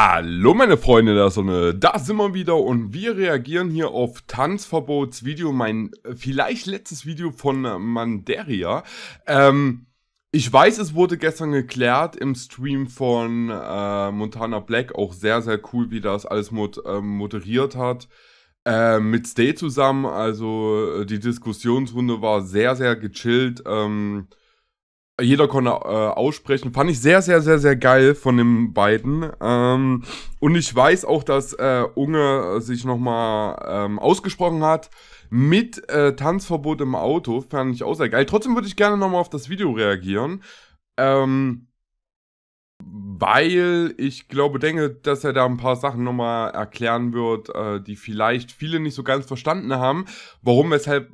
Hallo meine Freunde der Sonne, da sind wir wieder und wir reagieren hier auf Tanzverbotsvideo, mein vielleicht letztes Video von Manderia. Ähm, ich weiß, es wurde gestern geklärt im Stream von äh, Montana Black, auch sehr, sehr cool, wie das alles mod äh, moderiert hat. Äh, mit Stay zusammen, also äh, die Diskussionsrunde war sehr, sehr gechillt. Ähm, jeder konnte äh, aussprechen. Fand ich sehr, sehr, sehr, sehr geil von den beiden. Ähm, und ich weiß auch, dass äh, Unge sich nochmal ähm, ausgesprochen hat mit äh, Tanzverbot im Auto. Fand ich auch sehr geil. Trotzdem würde ich gerne nochmal auf das Video reagieren. Ähm, weil ich glaube, denke, dass er da ein paar Sachen nochmal erklären wird, äh, die vielleicht viele nicht so ganz verstanden haben, warum, weshalb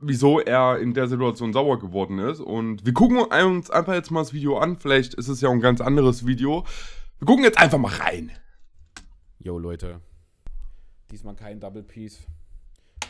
wieso er in der Situation sauer geworden ist. Und wir gucken uns einfach jetzt mal das Video an. Vielleicht ist es ja ein ganz anderes Video. Wir gucken jetzt einfach mal rein. Yo, Leute. Diesmal kein Double Piece.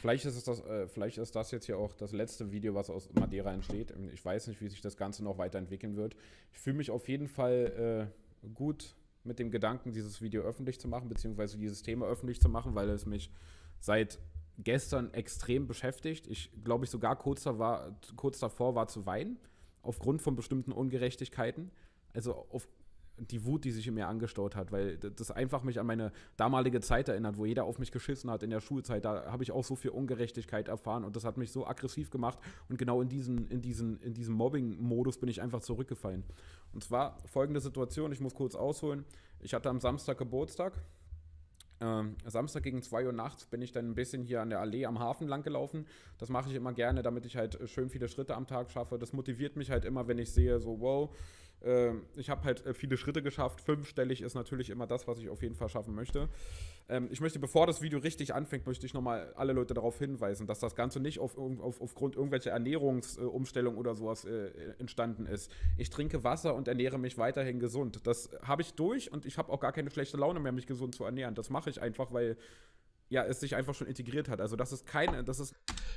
Vielleicht ist, das, äh, vielleicht ist das jetzt hier auch das letzte Video, was aus Madeira entsteht. Ich weiß nicht, wie sich das Ganze noch weiterentwickeln wird. Ich fühle mich auf jeden Fall äh, gut mit dem Gedanken, dieses Video öffentlich zu machen, beziehungsweise dieses Thema öffentlich zu machen, weil es mich seit gestern extrem beschäftigt. Ich glaube, ich sogar kurz, da war, kurz davor war zu weinen, aufgrund von bestimmten Ungerechtigkeiten. Also auf die Wut, die sich in mir angestaut hat, weil das einfach mich an meine damalige Zeit erinnert, wo jeder auf mich geschissen hat in der Schulzeit. Da habe ich auch so viel Ungerechtigkeit erfahren und das hat mich so aggressiv gemacht. Und genau in diesen, in diesen, in diesem Mobbing-Modus bin ich einfach zurückgefallen. Und zwar folgende Situation, ich muss kurz ausholen. Ich hatte am Samstag Geburtstag ähm, Samstag gegen 2 Uhr nachts bin ich dann ein bisschen hier an der Allee am Hafen lang gelaufen. Das mache ich immer gerne, damit ich halt schön viele Schritte am Tag schaffe. Das motiviert mich halt immer, wenn ich sehe, so wow, ähm, ich habe halt äh, viele Schritte geschafft. Fünfstellig ist natürlich immer das, was ich auf jeden Fall schaffen möchte. Ähm, ich möchte, bevor das Video richtig anfängt, möchte ich nochmal alle Leute darauf hinweisen, dass das Ganze nicht auf, auf, aufgrund irgendwelcher Ernährungsumstellung oder sowas äh, entstanden ist. Ich trinke Wasser und ernähre mich weiterhin gesund. Das habe ich durch und ich habe auch gar keine schlechte Laune mehr, mich gesund zu ernähren. Das mache ich einfach, weil ja, es sich einfach schon integriert hat. Also das ist keine, das ist.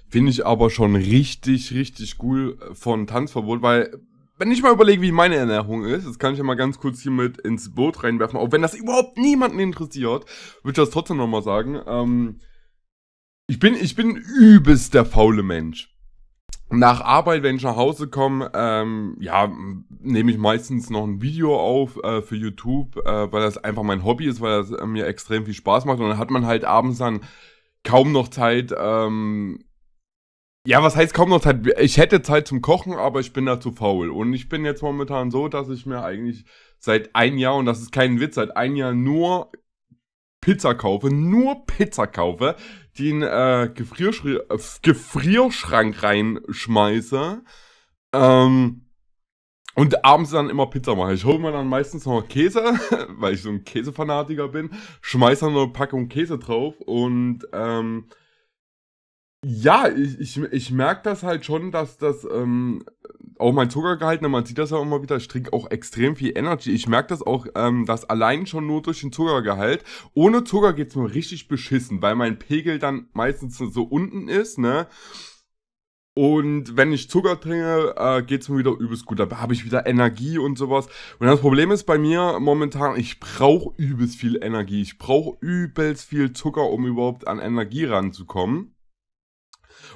Finde ich aber schon richtig, richtig cool äh, von Tanzverbot, weil wenn ich mal überlege, wie meine Ernährung ist, das kann ich ja mal ganz kurz hier mit ins Boot reinwerfen, auch wenn das überhaupt niemanden interessiert, würde ich das trotzdem nochmal sagen. Ähm, ich bin, ich bin übelst der faule Mensch. Nach Arbeit, wenn ich nach Hause komme, ähm, ja, nehme ich meistens noch ein Video auf äh, für YouTube, äh, weil das einfach mein Hobby ist, weil das äh, mir extrem viel Spaß macht. Und dann hat man halt abends dann kaum noch Zeit, ähm, ja, was heißt kaum noch Zeit? Ich hätte Zeit zum Kochen, aber ich bin da zu faul. Und ich bin jetzt momentan so, dass ich mir eigentlich seit einem Jahr, und das ist kein Witz, seit einem Jahr nur Pizza kaufe, nur Pizza kaufe, die in äh, Gefrierschri äh, Gefrierschrank reinschmeiße. Ähm, und abends dann immer Pizza mache. Ich hole mir dann meistens noch Käse, weil ich so ein Käsefanatiker bin, schmeiße dann noch eine Packung Käse drauf und ähm, ja, ich, ich, ich merke das halt schon, dass das ähm, auch mein Zuckergehalt, ne, man sieht das ja immer wieder, ich trinke auch extrem viel Energy. Ich merke das auch, ähm, dass allein schon nur durch den Zuckergehalt. Ohne Zucker geht's mir richtig beschissen, weil mein Pegel dann meistens so unten ist, ne? Und wenn ich Zucker trinke, äh, geht's mir wieder übelst gut. Da habe ich wieder Energie und sowas. Und das Problem ist bei mir momentan, ich brauche übelst viel Energie. Ich brauche übelst viel Zucker, um überhaupt an Energie ranzukommen.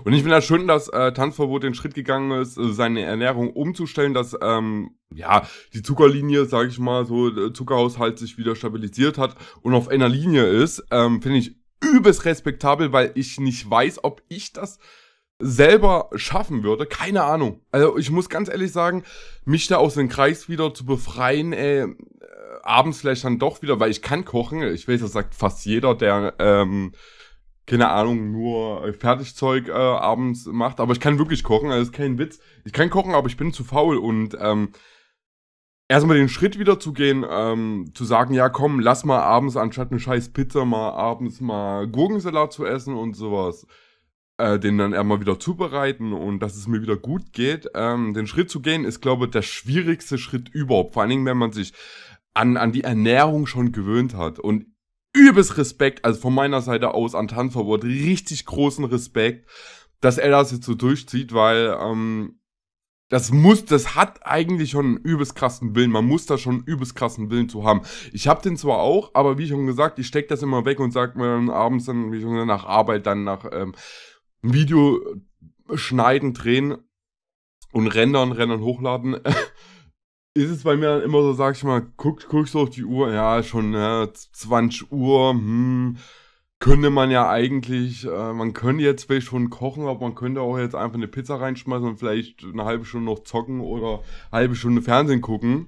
Und ich finde das schön, dass äh, Tanzverbot den Schritt gegangen ist, äh, seine Ernährung umzustellen, dass ähm, ja die Zuckerlinie, sage ich mal, so der äh, Zuckerhaushalt sich wieder stabilisiert hat und auf einer Linie ist. Ähm, finde ich übelst respektabel, weil ich nicht weiß, ob ich das selber schaffen würde, keine Ahnung. Also ich muss ganz ehrlich sagen, mich da aus dem Kreis wieder zu befreien, äh, äh abends vielleicht dann doch wieder, weil ich kann kochen. Ich weiß, das sagt fast jeder, der ähm, keine Ahnung, nur äh, Fertigzeug äh, abends macht. Aber ich kann wirklich kochen, also ist kein Witz. Ich kann kochen, aber ich bin zu faul und ähm, erstmal den Schritt wieder zu gehen, ähm, zu sagen, ja komm, lass mal abends anstatt eine scheiß Pizza mal abends mal Gurkensalat zu essen und sowas. Äh, den dann erstmal wieder zubereiten und dass es mir wieder gut geht. Ähm, den Schritt zu gehen ist, glaube ich, der schwierigste Schritt überhaupt. Vor allen Dingen, wenn man sich an, an die Ernährung schon gewöhnt hat. Und übelst Respekt, also von meiner Seite aus an Tanverbot, richtig großen Respekt, dass er das jetzt so durchzieht, weil ähm, das muss, das hat eigentlich schon einen übelst krassen Willen. Man muss da schon einen übelst krassen Willen zu haben. Ich habe den zwar auch, aber wie schon gesagt, ich steck das immer weg und sag mir dann abends dann, wie schon gesagt, nach Arbeit, dann nach ähm, Video schneiden, drehen und rendern, rendern, hochladen. ist es bei mir dann immer so, sag ich mal, guckt, guckst so auf die Uhr, ja, schon ja, ne, 20 Uhr, hm, könnte man ja eigentlich, äh, man könnte jetzt vielleicht schon kochen, aber man könnte auch jetzt einfach eine Pizza reinschmeißen und vielleicht eine halbe Stunde noch zocken oder eine halbe Stunde Fernsehen gucken.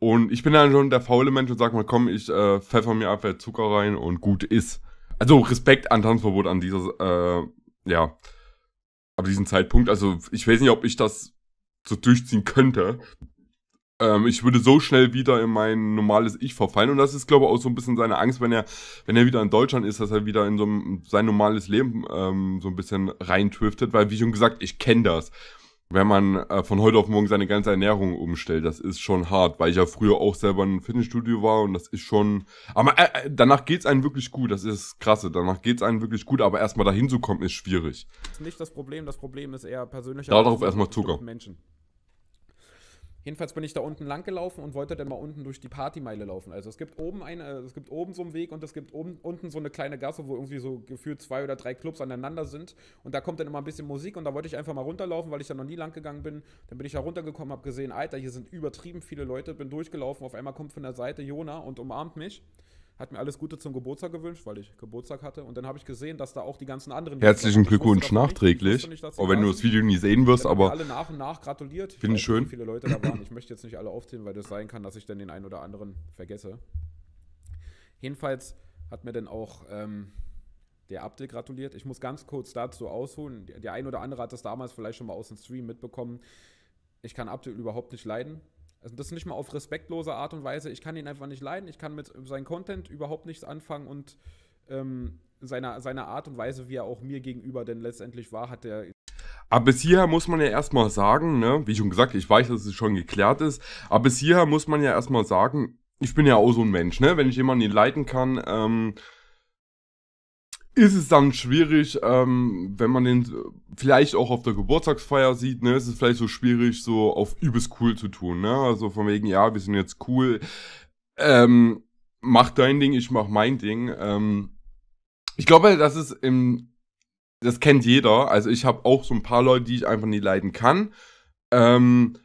Und ich bin dann schon der faule Mensch und sag mal, komm, ich äh, pfeffer mir einfach Zucker rein und gut ist. Also Respekt an Tanzverbot an dieser, äh, ja, ab diesem Zeitpunkt. Also ich weiß nicht, ob ich das so durchziehen könnte ähm, ich würde so schnell wieder in mein normales Ich verfallen. Und das ist, glaube ich, auch so ein bisschen seine Angst, wenn er, wenn er wieder in Deutschland ist, dass er wieder in so ein, sein normales Leben ähm, so ein bisschen reintriftet. Weil, wie schon gesagt, ich kenne das. Wenn man äh, von heute auf morgen seine ganze Ernährung umstellt, das ist schon hart, weil ich ja früher auch selber in einem Fitnessstudio war und das ist schon. Aber äh, äh danach geht's einem wirklich gut, das ist krasse. Danach geht's einem wirklich gut, aber erstmal dahin zu kommen ist schwierig. Das ist nicht das Problem, das Problem ist eher persönlicher. Darauf erstmal Zucker. Menschen. Jedenfalls bin ich da unten lang gelaufen und wollte dann mal unten durch die Partymeile laufen. Also es gibt oben eine, also es gibt oben so einen Weg und es gibt oben, unten so eine kleine Gasse, wo irgendwie so gefühlt zwei oder drei Clubs aneinander sind. Und da kommt dann immer ein bisschen Musik und da wollte ich einfach mal runterlaufen, weil ich da noch nie lang gegangen bin. Dann bin ich da runtergekommen, habe gesehen, Alter, hier sind übertrieben viele Leute, bin durchgelaufen, auf einmal kommt von der Seite Jona und umarmt mich hat mir alles Gute zum Geburtstag gewünscht, weil ich Geburtstag hatte. Und dann habe ich gesehen, dass da auch die ganzen anderen. Herzlichen Glückwunsch nachträglich. auch wenn du das Video nie sehen wirst, aber. alle nach und nach gratuliert. Finde ich schön. viele Leute da waren. Ich möchte jetzt nicht alle aufzählen, weil das sein kann, dass ich dann den einen oder anderen vergesse. Jedenfalls hat mir dann auch ähm, der Abdel gratuliert. Ich muss ganz kurz dazu ausholen. Der ein oder andere hat das damals vielleicht schon mal aus dem Stream mitbekommen. Ich kann Abdel überhaupt nicht leiden. Also das nicht mal auf respektlose Art und Weise. Ich kann ihn einfach nicht leiden. Ich kann mit seinem Content überhaupt nichts anfangen und ähm, seiner, seiner Art und Weise, wie er auch mir gegenüber denn letztendlich war, hat er aber bis hierher muss man ja erstmal sagen, ne, wie schon gesagt, ich weiß, dass es schon geklärt ist, aber bis hierher muss man ja erstmal sagen, ich bin ja auch so ein Mensch, ne? Wenn ich jemanden leiten kann, ähm, ist es dann schwierig, ähm, wenn man den vielleicht auch auf der Geburtstagsfeier sieht, ne, ist es vielleicht so schwierig, so auf übelst cool zu tun, ne? Also von wegen, ja, wir sind jetzt cool, ähm, mach dein Ding, ich mach mein Ding. Ähm, ich glaube, das ist im, das kennt jeder. Also ich habe auch so ein paar Leute, die ich einfach nie leiden kann. Ähm,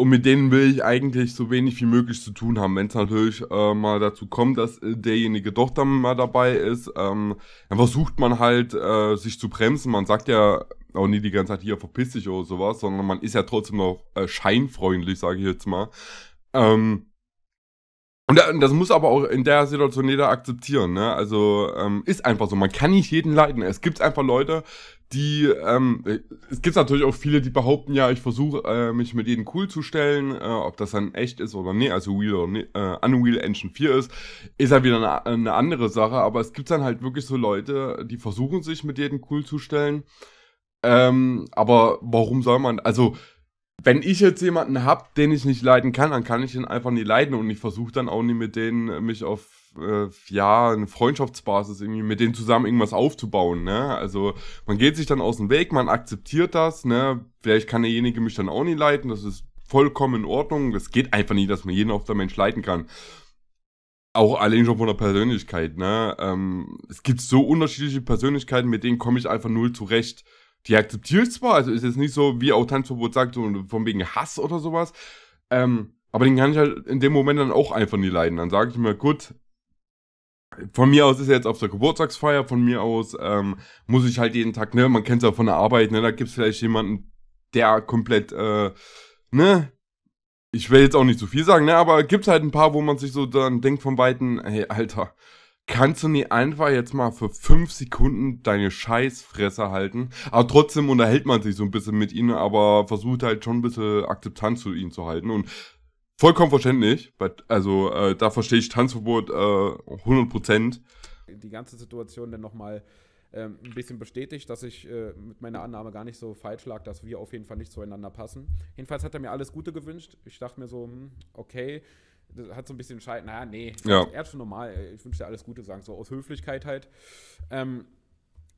und mit denen will ich eigentlich so wenig wie möglich zu tun haben. Wenn es natürlich äh, mal dazu kommt, dass äh, derjenige doch dann mal dabei ist, ähm, dann versucht man halt, äh, sich zu bremsen. Man sagt ja auch nie die ganze Zeit, hier, verpiss dich oder sowas, sondern man ist ja trotzdem noch äh, scheinfreundlich, sage ich jetzt mal. Ähm, und das muss aber auch in der Situation jeder akzeptieren. Ne? Also ähm, ist einfach so. Man kann nicht jeden leiden. Es gibt einfach Leute, die ähm, es gibt natürlich auch viele, die behaupten, ja, ich versuche äh, mich mit jedem cool zu stellen, äh, ob das dann echt ist oder nee, also Wheel oder nee, äh, Unreal Engine 4 ist, ist ja wieder eine, eine andere Sache. Aber es gibt dann halt wirklich so Leute, die versuchen sich mit jedem cool zu stellen. Ähm, aber warum soll man? Also wenn ich jetzt jemanden habe, den ich nicht leiden kann, dann kann ich ihn einfach nie leiden und ich versuche dann auch nie mit denen äh, mich auf äh, ja eine Freundschaftsbasis irgendwie mit denen zusammen irgendwas aufzubauen. Ne? Also man geht sich dann aus dem Weg, man akzeptiert das. Ne? Vielleicht kann derjenige mich dann auch nie leiten, Das ist vollkommen in Ordnung. Das geht einfach nicht, dass man jeden auf der Mensch leiten kann. Auch allein schon von der Persönlichkeit. Ne? Ähm, es gibt so unterschiedliche Persönlichkeiten, mit denen komme ich einfach null zurecht die akzeptiere ich zwar, also ist jetzt nicht so, wie auch Tanzverbot sagt, so von wegen Hass oder sowas, ähm, aber den kann ich halt in dem Moment dann auch einfach nie leiden. Dann sage ich mir, gut, von mir aus ist er jetzt auf der Geburtstagsfeier, von mir aus ähm, muss ich halt jeden Tag, ne, man kennt es ja von der Arbeit, ne, da gibt es vielleicht jemanden, der komplett, äh, ne, ich will jetzt auch nicht zu so viel sagen, ne, aber gibt es halt ein paar, wo man sich so dann denkt von Weitem, hey, Alter, kannst du nicht einfach jetzt mal für fünf Sekunden deine Scheißfresse halten? Aber trotzdem unterhält man sich so ein bisschen mit ihnen, aber versucht halt schon ein bisschen Akzeptanz zu ihnen zu halten. Und vollkommen verständlich, also äh, da verstehe ich Tanzverbot äh, 100 Die ganze Situation dann nochmal ähm, ein bisschen bestätigt, dass ich äh, mit meiner Annahme gar nicht so falsch lag, dass wir auf jeden Fall nicht zueinander passen. Jedenfalls hat er mir alles Gute gewünscht. Ich dachte mir so, hm, okay, hat so ein bisschen Scheid, naja, nee, ja. Halt er hat schon normal, ich wünsche dir alles Gute, sagen so aus Höflichkeit halt. Ähm,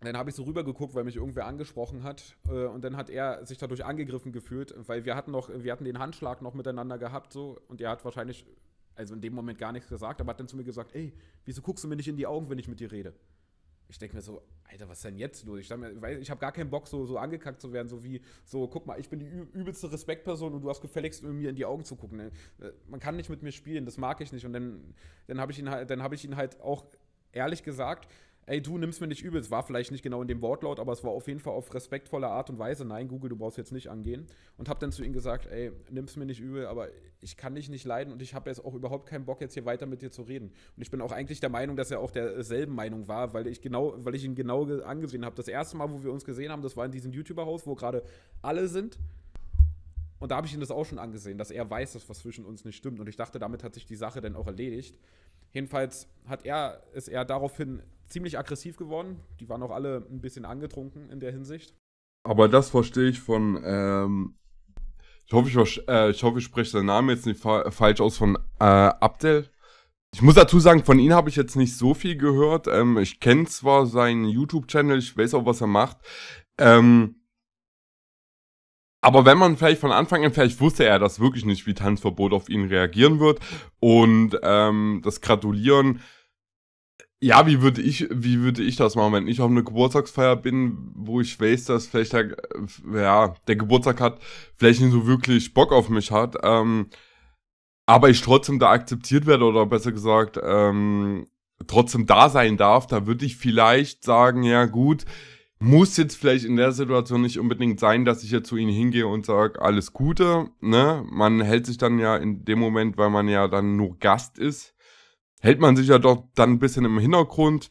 dann habe ich so rübergeguckt, weil mich irgendwer angesprochen hat. Äh, und dann hat er sich dadurch angegriffen gefühlt, weil wir hatten noch, wir hatten den Handschlag noch miteinander gehabt, so, und er hat wahrscheinlich, also in dem Moment gar nichts gesagt, aber hat dann zu mir gesagt, ey, wieso guckst du mir nicht in die Augen, wenn ich mit dir rede? Ich denke mir so, Alter, was ist denn jetzt los? Ich, ich habe gar keinen Bock, so, so angekackt zu werden, so wie, so, guck mal, ich bin die übelste Respektperson und du hast gefälligst, mir in die Augen zu gucken. Ne? Äh, man kann nicht mit mir spielen, das mag ich nicht. Und dann, dann habe ich, halt, hab ich ihn halt auch ehrlich gesagt, ey, du nimmst mir nicht übel. Es war vielleicht nicht genau in dem Wortlaut, aber es war auf jeden Fall auf respektvolle Art und Weise. Nein, Google, du brauchst jetzt nicht angehen. Und habe dann zu ihm gesagt, ey, nimm's mir nicht übel, aber ich kann dich nicht leiden und ich habe jetzt auch überhaupt keinen Bock, jetzt hier weiter mit dir zu reden. Und ich bin auch eigentlich der Meinung, dass er auch derselben Meinung war, weil ich genau, weil ich ihn genau angesehen habe. Das erste Mal, wo wir uns gesehen haben, das war in diesem YouTuber-Haus, wo gerade alle sind. Und da habe ich ihn das auch schon angesehen, dass er weiß, dass was zwischen uns nicht stimmt. Und ich dachte, damit hat sich die Sache dann auch erledigt. Jedenfalls hat er, ist er daraufhin ziemlich aggressiv geworden. Die waren auch alle ein bisschen angetrunken in der Hinsicht. Aber das verstehe ich von, ähm, ich hoffe, ich, äh, ich, hoffe, ich spreche seinen Namen jetzt nicht fa falsch aus, von äh, Abdel. Ich muss dazu sagen, von ihm habe ich jetzt nicht so viel gehört. Ähm, ich kenne zwar seinen YouTube-Channel, ich weiß auch, was er macht. Ähm, aber wenn man vielleicht von Anfang an, vielleicht wusste er das wirklich nicht, wie Tanzverbot auf ihn reagieren wird. Und ähm, das Gratulieren, ja, wie würde ich, wie würde ich das machen, wenn ich auf eine Geburtstagsfeier bin, wo ich weiß, dass vielleicht der, ja, der Geburtstag hat, vielleicht nicht so wirklich Bock auf mich hat, ähm, aber ich trotzdem da akzeptiert werde oder besser gesagt, ähm, trotzdem da sein darf, da würde ich vielleicht sagen, ja gut, muss jetzt vielleicht in der Situation nicht unbedingt sein, dass ich jetzt zu ihnen hingehe und sage, alles Gute. Ne? Man hält sich dann ja in dem Moment, weil man ja dann nur Gast ist, hält man sich ja doch dann ein bisschen im Hintergrund,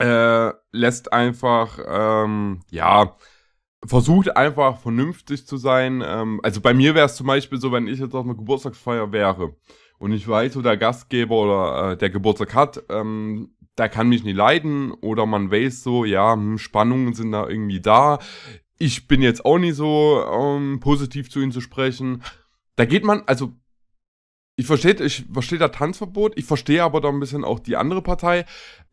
äh, lässt einfach, ähm, ja, versucht einfach vernünftig zu sein. Ähm, also bei mir wäre es zum Beispiel so, wenn ich jetzt auf einer Geburtstagsfeier wäre und ich weiß, wo der Gastgeber oder äh, der Geburtstag hat, ähm, der kann mich nie leiden oder man weiß so, ja, hm, Spannungen sind da irgendwie da. Ich bin jetzt auch nicht so ähm, positiv zu ihm zu sprechen. Da geht man, also ich verstehe, ich verstehe da Tanzverbot, ich verstehe aber da ein bisschen auch die andere Partei.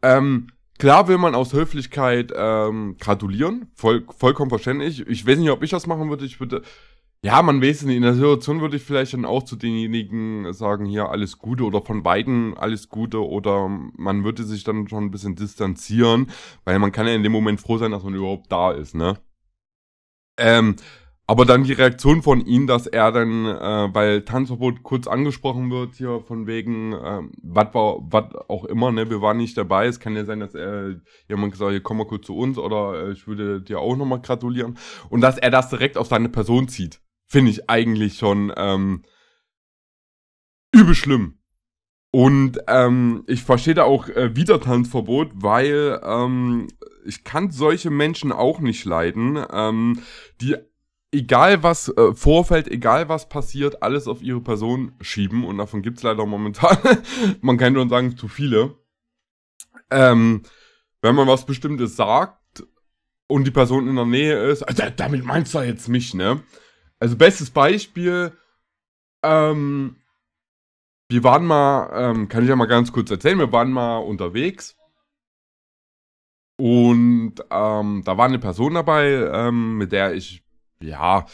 Ähm, Klar will man aus Höflichkeit ähm, gratulieren, voll, vollkommen verständlich. Ich weiß nicht, ob ich das machen würde. Ich würde ja, man weiß es nicht. In der Situation würde ich vielleicht dann auch zu denjenigen sagen, hier alles Gute oder von beiden alles Gute oder man würde sich dann schon ein bisschen distanzieren, weil man kann ja in dem Moment froh sein, dass man überhaupt da ist, ne? Ähm, aber dann die Reaktion von ihm, dass er dann, äh, weil Tanzverbot kurz angesprochen wird hier von wegen, äh, was was auch immer, ne, wir waren nicht dabei. Es kann ja sein, dass er jemand gesagt hat, komm mal kurz zu uns oder äh, ich würde dir auch nochmal gratulieren. Und dass er das direkt auf seine Person zieht finde ich eigentlich schon ähm, übel schlimm. Und ähm, ich verstehe da auch äh, Widertanzverbot, weil ähm, ich kann solche Menschen auch nicht leiden, ähm, die egal was äh, vorfällt, egal was passiert, alles auf ihre Person schieben. Und davon gibt's leider momentan, man kann schon sagen, zu viele. Ähm, wenn man was Bestimmtes sagt und die Person in der Nähe ist, also damit meinst du jetzt mich, ne? Also bestes Beispiel, ähm, wir waren mal, ähm, kann ich ja mal ganz kurz erzählen, wir waren mal unterwegs und ähm, da war eine Person dabei, ähm, mit der ich, ja,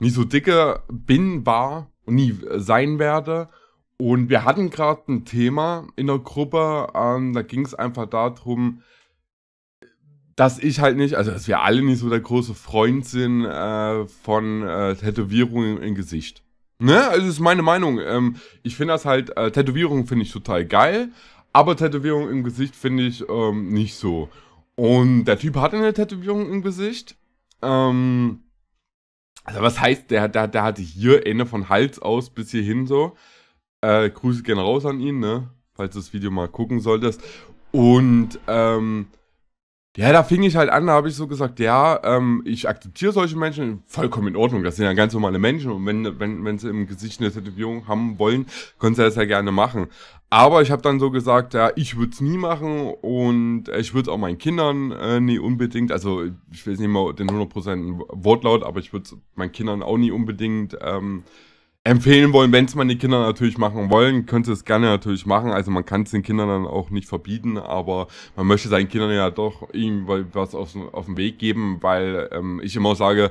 nie so dicke bin, war und nie sein werde. Und wir hatten gerade ein Thema in der Gruppe, ähm, da ging es einfach darum, dass ich halt nicht, also dass wir alle nicht so der große Freund sind äh, von äh, Tätowierungen im Gesicht. Ne? Also das ist meine Meinung. Ähm, ich finde das halt, äh, Tätowierungen finde ich total geil, aber Tätowierungen im Gesicht finde ich ähm, nicht so. Und der Typ hatte eine Tätowierung im Gesicht. Ähm, also was heißt, der, der, der hatte hier Ende von Hals aus bis hierhin so. Äh, Grüße gerne raus an ihn, ne? Falls du das Video mal gucken solltest. Und ähm, ja, da fing ich halt an, da habe ich so gesagt, ja, ähm, ich akzeptiere solche Menschen, vollkommen in Ordnung, das sind ja ganz normale Menschen und wenn, wenn, wenn sie im Gesicht eine Tätowierung haben wollen, können sie das ja gerne machen. Aber ich habe dann so gesagt, ja, ich würde es nie machen und ich würde es auch meinen Kindern äh, nie unbedingt, also ich will nicht mal den 100% Wortlaut, aber ich würde es meinen Kindern auch nie unbedingt... Ähm, empfehlen wollen, wenn es meine Kinder natürlich machen wollen, könnt ihr es gerne natürlich machen. Also man kann es den Kindern dann auch nicht verbieten, aber man möchte seinen Kindern ja doch irgendwas auf, auf den Weg geben, weil ähm, ich immer sage,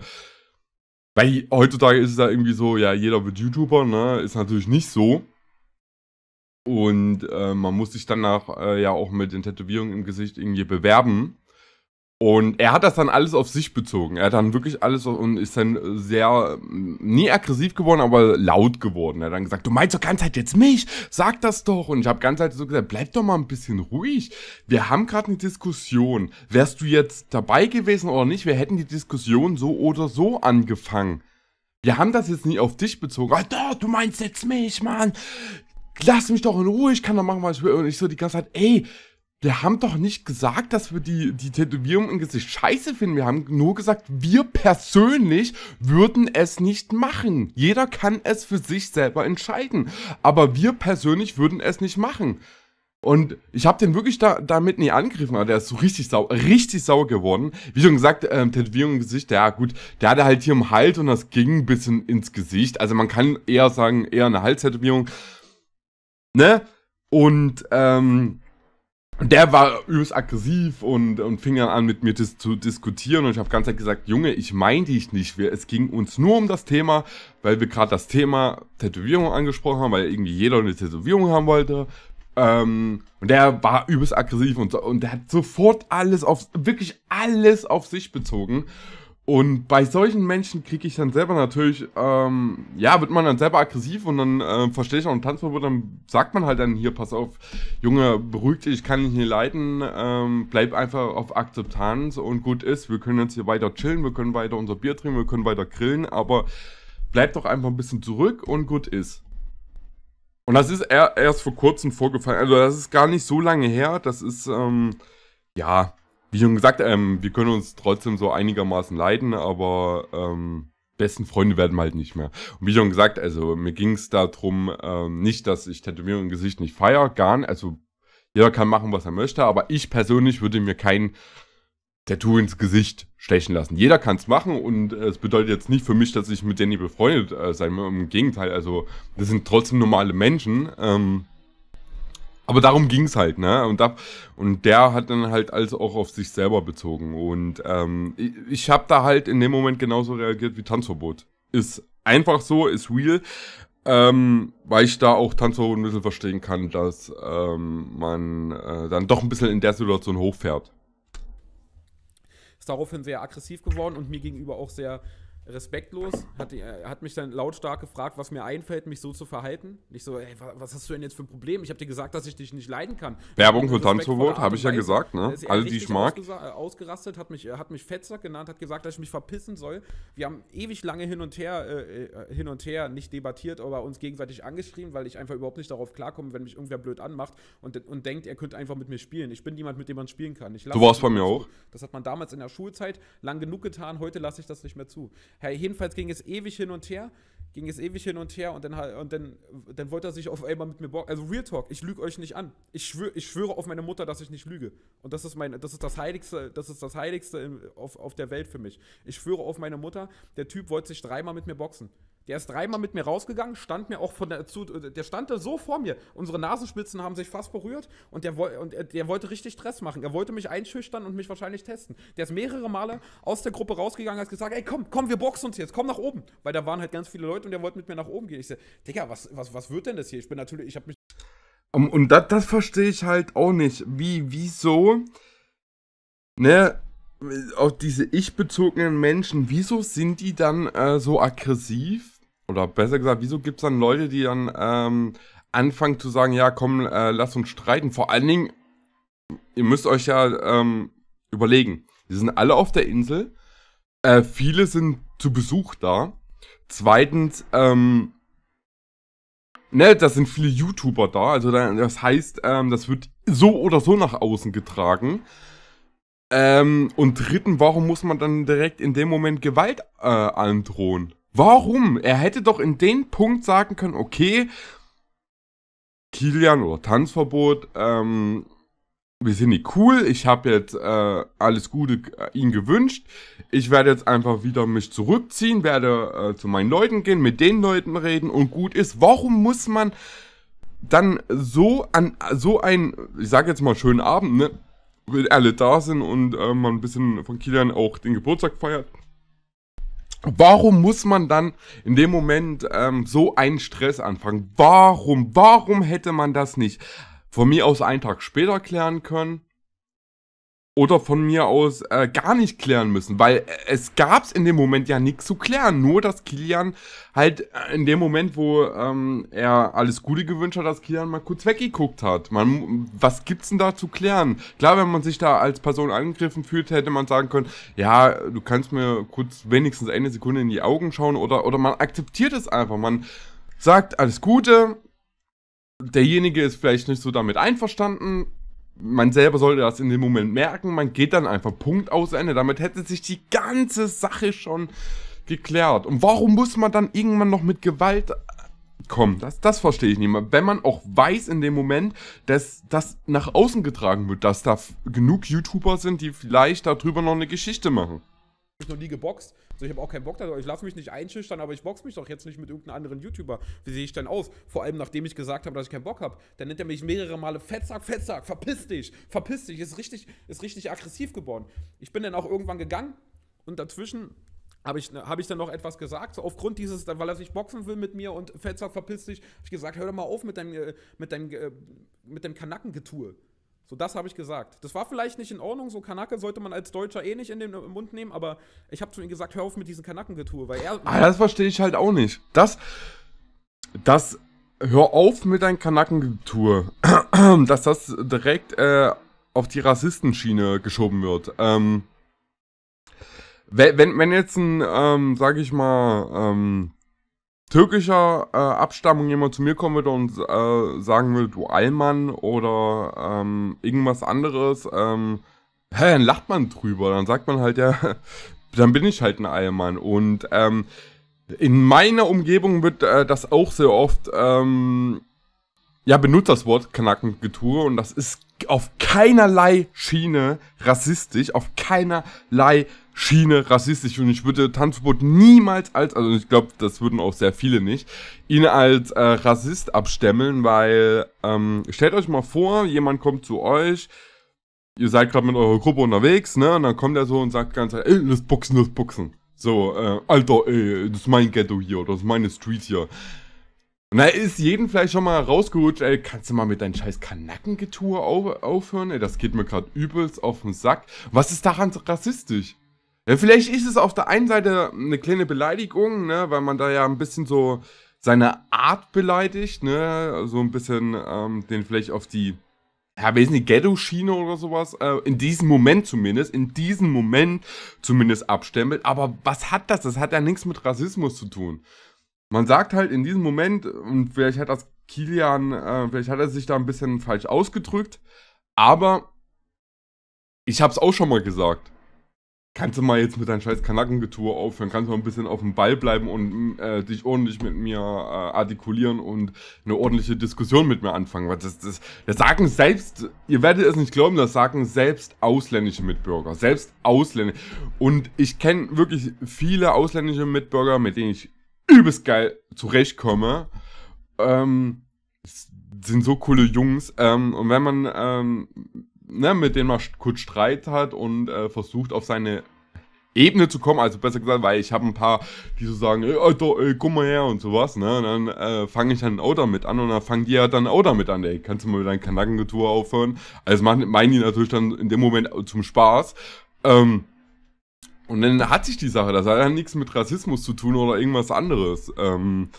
weil heutzutage ist es ja irgendwie so, ja, jeder wird YouTuber, ne? Ist natürlich nicht so. Und äh, man muss sich danach äh, ja auch mit den Tätowierungen im Gesicht irgendwie bewerben. Und er hat das dann alles auf sich bezogen. Er hat dann wirklich alles und ist dann sehr, nie aggressiv geworden, aber laut geworden. Er hat dann gesagt, du meinst doch ganz halt jetzt mich, sag das doch. Und ich habe ganz halt so gesagt, bleib doch mal ein bisschen ruhig. Wir haben gerade eine Diskussion. Wärst du jetzt dabei gewesen oder nicht, wir hätten die Diskussion so oder so angefangen. Wir haben das jetzt nie auf dich bezogen. Alter, ah, du meinst jetzt mich, Mann. Lass mich doch in Ruhe, ich kann doch machen, was ich will. Und ich so die ganze Zeit, ey, wir haben doch nicht gesagt, dass wir die, die Tätowierung im Gesicht scheiße finden. Wir haben nur gesagt, wir persönlich würden es nicht machen. Jeder kann es für sich selber entscheiden. Aber wir persönlich würden es nicht machen. Und ich habe den wirklich da, damit nie angegriffen, aber der ist so richtig sauer, richtig sauer geworden. Wie schon gesagt, ähm, Tätowierung im Gesicht, ja gut, der hatte halt hier im Halt und das ging ein bisschen ins Gesicht. Also man kann eher sagen, eher eine Halstätowierung. Ne? Und ähm, und der war übelst aggressiv und, und fing dann an, mit mir dis zu diskutieren. Und ich habe ganz Zeit halt gesagt, Junge, ich meinte dich nicht. Wir, es ging uns nur um das Thema, weil wir gerade das Thema Tätowierung angesprochen haben, weil irgendwie jeder eine Tätowierung haben wollte. Ähm, und der war übelst aggressiv und, und der hat sofort alles auf, wirklich alles auf sich bezogen. Und bei solchen Menschen kriege ich dann selber natürlich, ähm, ja, wird man dann selber aggressiv und dann äh, verstehe ich auch ein Tanzverbot, dann sagt man halt dann hier, pass auf, Junge, beruhig dich, ich kann dich nicht leiten, ähm, bleib einfach auf Akzeptanz und gut ist, wir können jetzt hier weiter chillen, wir können weiter unser Bier trinken, wir können weiter grillen, aber bleib doch einfach ein bisschen zurück und gut ist. Und das ist erst vor kurzem vorgefallen, also das ist gar nicht so lange her, das ist, ähm, ja, wie schon gesagt, ähm, wir können uns trotzdem so einigermaßen leiden, aber ähm, besten Freunde werden wir halt nicht mehr. Und wie schon gesagt, also mir ging es darum, ähm, nicht, dass ich Tätowierungen im Gesicht nicht feiere, gar nicht. Also jeder kann machen, was er möchte, aber ich persönlich würde mir kein Tattoo ins Gesicht stechen lassen. Jeder kann es machen und äh, es bedeutet jetzt nicht für mich, dass ich mit Danny befreundet äh, sein Im Gegenteil, also das sind trotzdem normale Menschen. Ähm, aber darum ging es halt, ne? Und, da, und der hat dann halt alles auch auf sich selber bezogen. Und ähm, ich, ich habe da halt in dem Moment genauso reagiert wie Tanzverbot. Ist einfach so, ist real. Ähm, weil ich da auch Tanzverbot ein bisschen verstehen kann, dass ähm, man äh, dann doch ein bisschen in der Situation hochfährt. Ist daraufhin sehr aggressiv geworden und mir gegenüber auch sehr respektlos, hat, äh, hat mich dann lautstark gefragt, was mir einfällt, mich so zu verhalten. Nicht so, ey, was hast du denn jetzt für ein Problem? Ich habe dir gesagt, dass ich dich nicht leiden kann. Werbung für Tanzverbot, habe ich ja gesagt, ne? Alle, die ich mag. Äh, ausgerastet, hat mich, äh, hat mich Fetzer genannt, hat gesagt, dass ich mich verpissen soll. Wir haben ewig lange hin und her, äh, hin und her nicht debattiert, aber uns gegenseitig angeschrien, weil ich einfach überhaupt nicht darauf klarkomme, wenn mich irgendwer blöd anmacht und, und denkt, er könnte einfach mit mir spielen. Ich bin jemand, mit dem man spielen kann. du warst bei mir zu. auch. Das hat man damals in der Schulzeit lang genug getan, heute lasse ich das nicht mehr zu. Ja, jedenfalls ging es ewig hin und her ging es ewig hin und her und dann und dann, dann wollte er sich auf einmal mit mir boxen. Also Real Talk, ich lüge euch nicht an. Ich, schwör, ich schwöre auf meine Mutter, dass ich nicht lüge. Und das ist mein, das ist das Heiligste, das ist das Heiligste auf, auf der Welt für mich. Ich schwöre auf meine Mutter, der Typ wollte sich dreimal mit mir boxen. Der ist dreimal mit mir rausgegangen, stand mir auch von der zu, äh, der stand da so vor mir. Unsere Nasenspitzen haben sich fast berührt und der, und der wollte richtig Stress machen. Er wollte mich einschüchtern und mich wahrscheinlich testen. Der ist mehrere Male aus der Gruppe rausgegangen, hat gesagt, ey, komm, komm, wir boxen uns jetzt, komm nach oben. Weil da waren halt ganz viele Leute und der wollte mit mir nach oben gehen. Ich so, Digga, was, was, was wird denn das hier? Ich bin natürlich, ich habe mich. Um, und das, das verstehe ich halt auch nicht. Wie, wieso? Ne, auch diese ich-bezogenen Menschen, wieso sind die dann äh, so aggressiv? oder besser gesagt, wieso gibt es dann Leute, die dann ähm, anfangen zu sagen, ja komm, äh, lass uns streiten. Vor allen Dingen, ihr müsst euch ja ähm, überlegen, die sind alle auf der Insel, äh, viele sind zu Besuch da. Zweitens, ähm, ne, das sind viele YouTuber da, also das heißt, ähm, das wird so oder so nach außen getragen. Ähm, und dritten, warum muss man dann direkt in dem Moment Gewalt äh, androhen? Warum? Er hätte doch in den Punkt sagen können, okay, Kilian oder Tanzverbot, ähm, wir sind nicht cool, ich habe jetzt äh, alles Gute äh, ihm gewünscht. Ich werde jetzt einfach wieder mich zurückziehen, werde äh, zu meinen Leuten gehen, mit den Leuten reden und gut ist. Warum muss man dann so an so ein, ich sage jetzt mal schönen Abend, ne? Wenn alle da sind und äh, man ein bisschen von Kilian auch den Geburtstag feiert. Warum muss man dann in dem Moment ähm, so einen Stress anfangen? Warum? Warum hätte man das nicht von mir aus einen Tag später klären können? oder von mir aus äh, gar nicht klären müssen, weil äh, es gab's in dem Moment ja nichts zu klären. Nur, dass Kilian halt äh, in dem Moment, wo ähm, er alles Gute gewünscht hat, dass Kilian mal kurz weggeguckt hat. Man, was gibt's denn da zu klären? Klar, wenn man sich da als Person angegriffen fühlt, hätte man sagen können, ja, du kannst mir kurz wenigstens eine Sekunde in die Augen schauen oder, oder man akzeptiert es einfach. Man sagt alles Gute, derjenige ist vielleicht nicht so damit einverstanden, man selber sollte das in dem Moment merken, man geht dann einfach Punkt aus Ende. Damit hätte sich die ganze Sache schon geklärt. Und warum muss man dann irgendwann noch mit Gewalt äh, kommen? Das, das verstehe ich nicht mehr. Wenn man auch weiß in dem Moment, dass das nach außen getragen wird, dass da genug YouTuber sind, die vielleicht darüber noch eine Geschichte machen. Ich habe noch nie geboxt, so, also ich habe auch keinen Bock darauf. Ich lasse mich nicht einschüchtern, aber ich boxe mich doch jetzt nicht mit irgendeinem anderen YouTuber. Wie sehe ich denn aus? Vor allem, nachdem ich gesagt habe, dass ich keinen Bock habe. Dann nennt er mich mehrere Male Fettsack, Fettsack, verpiss dich, verpiss dich. Ist richtig, ist richtig aggressiv geworden. Ich bin dann auch irgendwann gegangen und dazwischen habe ich, hab ich dann noch etwas gesagt, so aufgrund dieses, weil er sich boxen will mit mir und Fettsack verpisst dich, habe ich gesagt, hör doch mal auf mit deinem, äh, mit deinem, äh, mit deinem Kanackengetue. So, das habe ich gesagt. Das war vielleicht nicht in Ordnung, so Kanake sollte man als Deutscher eh nicht in den Mund nehmen, aber ich habe zu ihm gesagt, hör auf mit diesen Kanakengetue, weil er. Ah, das verstehe ich halt auch nicht. Das. Das. Hör auf mit deinem Kanakengetue. Dass das direkt äh, auf die Rassistenschiene geschoben wird. Ähm, wenn, wenn jetzt ein, ähm, sag ich mal, ähm, türkischer äh, Abstammung jemand zu mir kommen würde und äh, sagen würde, du Allmann oder ähm, irgendwas anderes, ähm, hä, dann lacht man drüber. Dann sagt man halt, ja, dann bin ich halt ein Allmann. Und ähm, in meiner Umgebung wird äh, das auch sehr oft, ähm, ja, benutzt das Wort Knackengetue und das ist auf keinerlei Schiene rassistisch, auf keinerlei Schiene rassistisch und ich würde Tanzverbot niemals als, also ich glaube, das würden auch sehr viele nicht, ihn als äh, Rassist abstemmeln, weil ähm, stellt euch mal vor, jemand kommt zu euch, ihr seid gerade mit eurer Gruppe unterwegs, ne, und dann kommt er so und sagt ganz, ey, das Boxen, das Boxen. So, äh, Alter, ey, das ist mein Ghetto hier, das ist meine Street hier. Und da ist jeden vielleicht schon mal rausgerutscht, ey, kannst du mal mit deinem scheiß Kanackengetour auf, aufhören? Ey, das geht mir gerade übelst auf den Sack. Was ist daran so rassistisch? Ja, vielleicht ist es auf der einen Seite eine kleine Beleidigung, ne, weil man da ja ein bisschen so seine Art beleidigt, ne, so ein bisschen ähm, den vielleicht auf die, ja, wesentlich Ghetto-Schiene oder sowas, äh, in diesem Moment zumindest, in diesem Moment zumindest abstempelt. Aber was hat das? Das hat ja nichts mit Rassismus zu tun. Man sagt halt in diesem Moment, und vielleicht hat das Kilian, äh, vielleicht hat er sich da ein bisschen falsch ausgedrückt, aber ich hab's auch schon mal gesagt kannst du mal jetzt mit deinem scheiß Kanackengetour aufhören, kannst du mal ein bisschen auf dem Ball bleiben und äh, dich ordentlich mit mir äh, artikulieren und eine ordentliche Diskussion mit mir anfangen. Weil das, das, das sagen selbst, ihr werdet es nicht glauben, das sagen selbst ausländische Mitbürger, selbst Ausländer. Und ich kenne wirklich viele ausländische Mitbürger, mit denen ich übelst geil zurechtkomme. Ähm, sind so coole Jungs. Ähm, und wenn man ähm, ne, mit denen man kurz Streit hat und äh, versucht auf seine Ebene zu kommen, also besser gesagt, weil ich habe ein paar, die so sagen, ey, Alter, ey, komm mal her und sowas, ne? Und dann äh, fange ich dann auch damit an und dann fangen die ja dann auch damit an, ey, kannst du mal mit deinem Kanackengetue aufhören? Also meinen die natürlich dann in dem Moment zum Spaß. Ähm, und dann hat sich die Sache, das hat ja nichts mit Rassismus zu tun oder irgendwas anderes. Ähm,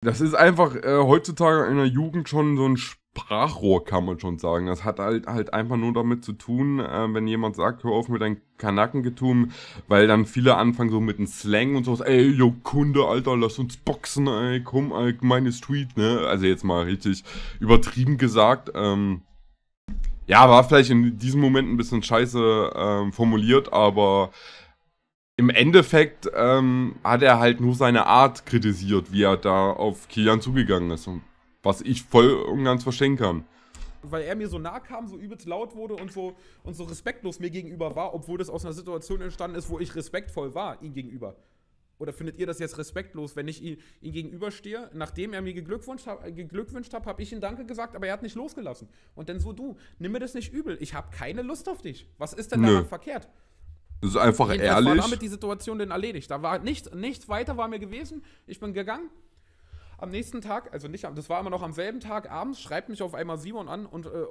das ist einfach äh, heutzutage in der Jugend schon so ein Sp Sprachrohr kann man schon sagen. Das hat halt, halt einfach nur damit zu tun, äh, wenn jemand sagt, hör auf mit deinem Kanackengetum, weil dann viele anfangen so mit einem Slang und sowas, ey, yo, Kunde, Alter, lass uns boxen, ey, komm, ey, meine Street, ne? Also jetzt mal richtig übertrieben gesagt, ähm, ja, war vielleicht in diesem Moment ein bisschen scheiße ähm, formuliert, aber im Endeffekt ähm, hat er halt nur seine Art kritisiert, wie er da auf Kilian zugegangen ist. Und was ich voll und ganz verstehen kann. Weil er mir so nah kam, so übelst laut wurde und so, und so respektlos mir gegenüber war, obwohl das aus einer Situation entstanden ist, wo ich respektvoll war ihm gegenüber. Oder findet ihr das jetzt respektlos, wenn ich ihm, ihm gegenüberstehe? Nachdem er mir geglückwünscht, geglückwünscht hat, habe ich ihm Danke gesagt, aber er hat nicht losgelassen. Und dann so du, nimm mir das nicht übel. Ich habe keine Lust auf dich. Was ist denn daran Nö. verkehrt? Das ist einfach Jedenfalls ehrlich. war damit die Situation denn erledigt. Da war nichts, nichts weiter war mir gewesen. Ich bin gegangen, am nächsten Tag, also nicht, am, das war immer noch am selben Tag abends, schreibt mich auf einmal Simon an und, äh,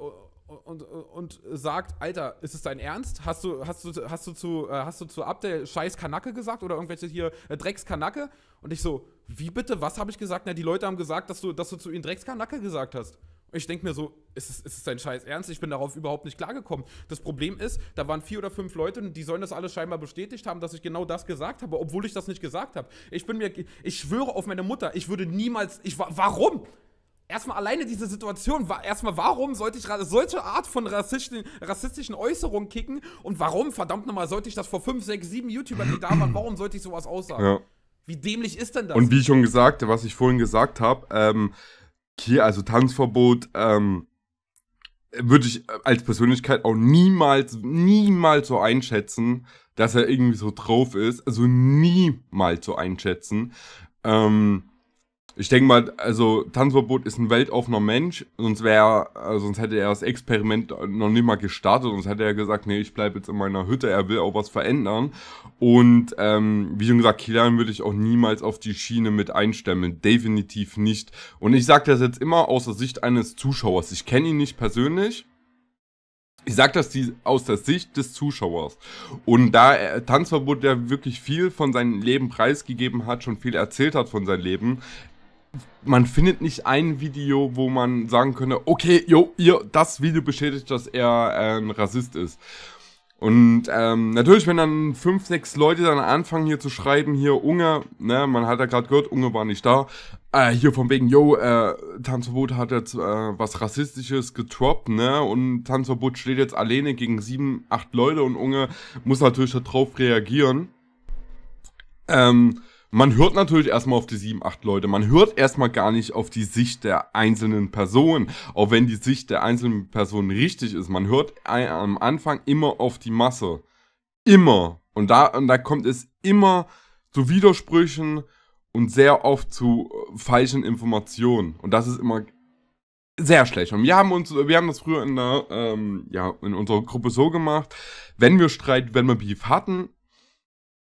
und, und, und sagt, Alter, ist es dein Ernst? Hast du, hast du, hast du zu, äh, hast du zu Abdel scheiß Kanacke gesagt oder irgendwelche hier äh, Dreckskanacke? Und ich so, wie bitte, was habe ich gesagt? Na, die Leute haben gesagt, dass du, dass du zu ihnen Dreckskanacke gesagt hast. Ich denke mir so, ist es, ist es dein Scheiß Ernst? Ich bin darauf überhaupt nicht klargekommen. Das Problem ist, da waren vier oder fünf Leute und die sollen das alles scheinbar bestätigt haben, dass ich genau das gesagt habe, obwohl ich das nicht gesagt habe. Ich bin mir, ich schwöre auf meine Mutter, ich würde niemals, ich, war, warum? Erstmal alleine diese Situation, war, erstmal warum sollte ich solche Art von rassistischen, rassistischen Äußerungen kicken und warum, verdammt nochmal, sollte ich das vor fünf, sechs, sieben YouTubern, die da waren, warum sollte ich sowas aussagen? Ja. Wie dämlich ist denn das? Und wie ich schon gesagt, habe, was ich vorhin gesagt habe, ähm, Okay, also Tanzverbot ähm, würde ich als Persönlichkeit auch niemals, niemals so einschätzen, dass er irgendwie so drauf ist. Also niemals so einschätzen. Ähm, ich denke mal, also Tanzverbot ist ein weltoffener Mensch, sonst wäre äh, sonst hätte er das Experiment noch nicht mal gestartet, sonst hätte er gesagt, nee, ich bleibe jetzt in meiner Hütte, er will auch was verändern. Und ähm, wie schon gesagt, Kilian würde ich auch niemals auf die Schiene mit einstemmen, definitiv nicht. Und ich sage das jetzt immer aus der Sicht eines Zuschauers. Ich kenne ihn nicht persönlich, ich sage das die, aus der Sicht des Zuschauers. Und da er, Tanzverbot ja wirklich viel von seinem Leben preisgegeben hat, schon viel erzählt hat von seinem Leben, man findet nicht ein Video, wo man sagen könnte, okay, jo, ihr, das Video bestätigt, dass er äh, ein Rassist ist. Und ähm, natürlich, wenn dann fünf, sechs Leute dann anfangen hier zu schreiben, hier Unge, ne, man hat ja gerade gehört, Unge war nicht da, äh, hier von wegen, yo, äh, Tanzverbot hat jetzt äh, was Rassistisches getroppt, ne, und Tanzverbot steht jetzt alleine gegen sieben, acht Leute und Unge muss natürlich darauf reagieren. Ähm, man hört natürlich erstmal auf die sieben, acht Leute. Man hört erstmal gar nicht auf die Sicht der einzelnen Personen. Auch wenn die Sicht der einzelnen Personen richtig ist. Man hört äh, am Anfang immer auf die Masse. Immer. Und da, und da kommt es immer zu Widersprüchen und sehr oft zu äh, falschen Informationen. Und das ist immer sehr schlecht. Und wir haben uns, wir haben das früher in der, ähm, ja, in unserer Gruppe so gemacht, wenn wir Streit, wenn wir Beef hatten,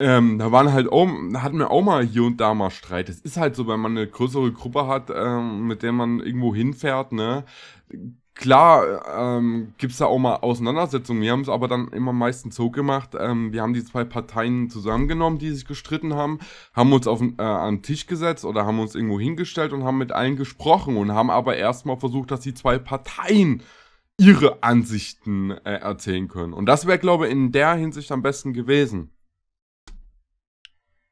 ähm, da waren halt auch, hatten wir auch mal hier und da mal Streit. Es ist halt so, wenn man eine größere Gruppe hat, ähm, mit der man irgendwo hinfährt, ne? Klar ähm, gibt es da auch mal Auseinandersetzungen. Wir haben es aber dann immer meistens so gemacht. Ähm, wir haben die zwei Parteien zusammengenommen, die sich gestritten haben, haben uns auf, äh, an den Tisch gesetzt oder haben uns irgendwo hingestellt und haben mit allen gesprochen und haben aber erstmal versucht, dass die zwei Parteien ihre Ansichten äh, erzählen können. Und das wäre, glaube ich, in der Hinsicht am besten gewesen.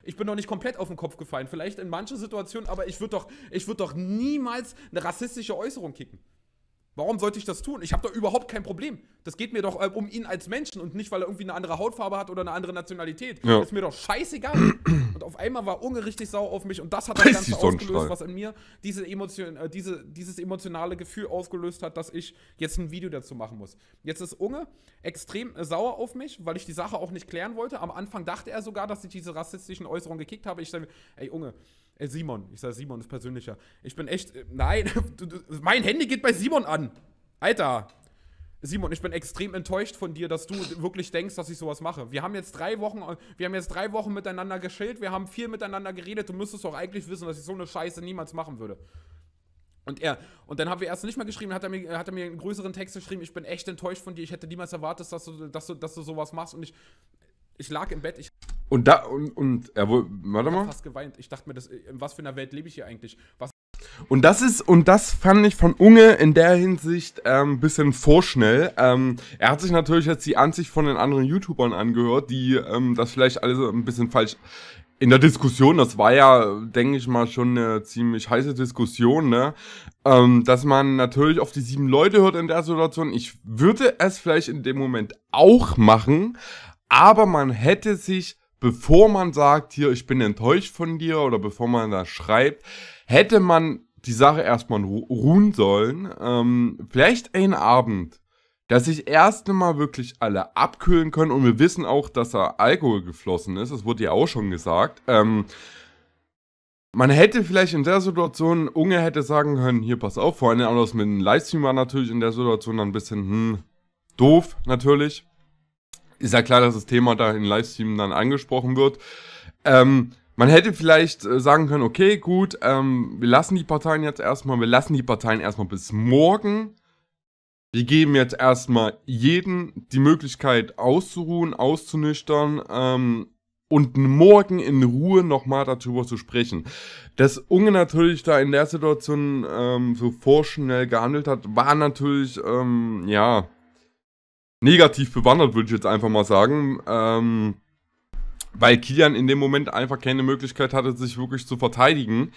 Ich bin noch nicht komplett auf den Kopf gefallen. Vielleicht in manchen Situationen, aber ich würde doch, würd doch niemals eine rassistische Äußerung kicken. Warum sollte ich das tun? Ich habe da überhaupt kein Problem. Das geht mir doch äh, um ihn als Menschen und nicht, weil er irgendwie eine andere Hautfarbe hat oder eine andere Nationalität. Ja. Ist mir doch scheißegal. und auf einmal war Unge richtig sauer auf mich und das hat das Ganze ausgelöst, was in mir diese Emotion, äh, diese, dieses emotionale Gefühl ausgelöst hat, dass ich jetzt ein Video dazu machen muss. Jetzt ist Unge extrem äh, sauer auf mich, weil ich die Sache auch nicht klären wollte. Am Anfang dachte er sogar, dass ich diese rassistischen Äußerungen gekickt habe. Ich sage, ey Unge, äh, Simon, ich sag Simon, ist persönlicher. Ich bin echt. Äh, nein, mein Handy geht bei Simon an. Alter. Simon, ich bin extrem enttäuscht von dir, dass du wirklich denkst, dass ich sowas mache. Wir haben jetzt drei Wochen, wir haben jetzt drei Wochen miteinander geschillt, wir haben viel miteinander geredet. Du müsstest doch eigentlich wissen, dass ich so eine Scheiße niemals machen würde. Und er, und dann haben wir erst nicht mehr geschrieben, hat er mir, hat er mir einen größeren Text geschrieben, ich bin echt enttäuscht von dir, ich hätte niemals erwartet, dass du, dass du, dass du sowas machst. Und ich, ich lag im Bett, ich. Und da, und, und er wurde, warte mal. Ich fast geweint. Ich dachte mir, das, in was für einer Welt lebe ich hier eigentlich? Was und das ist, und das fand ich von Unge in der Hinsicht ähm, bisschen vorschnell. Ähm, er hat sich natürlich jetzt die Ansicht von den anderen YouTubern angehört, die ähm, das vielleicht alles ein bisschen falsch in der Diskussion, das war ja, denke ich mal, schon eine ziemlich heiße Diskussion, ne? Ähm, dass man natürlich auf die sieben Leute hört in der Situation. Ich würde es vielleicht in dem Moment auch machen, aber man hätte sich bevor man sagt, hier, ich bin enttäuscht von dir oder bevor man da schreibt, hätte man die Sache erstmal ruhen sollen. Ähm, vielleicht einen Abend, dass sich erst einmal wirklich alle abkühlen können und wir wissen auch, dass da Alkohol geflossen ist. Das wurde ja auch schon gesagt. Ähm, man hätte vielleicht in der Situation, Unge hätte sagen können, hier pass auf, vor allem auch das mit dem Livestream war natürlich in der Situation dann ein bisschen, hm, doof natürlich ist ja klar, dass das Thema da in Livestream dann angesprochen wird. Ähm, man hätte vielleicht äh, sagen können, okay, gut, ähm, wir lassen die Parteien jetzt erstmal, wir lassen die Parteien erstmal bis morgen. Wir geben jetzt erstmal jeden die Möglichkeit auszuruhen, auszunüchtern ähm, und morgen in Ruhe nochmal darüber zu sprechen. Dass Unge natürlich da in der Situation ähm, so vorschnell gehandelt hat, war natürlich, ähm, ja, negativ bewandert, würde ich jetzt einfach mal sagen. Ähm, weil Kilian in dem Moment einfach keine Möglichkeit hatte, sich wirklich zu verteidigen.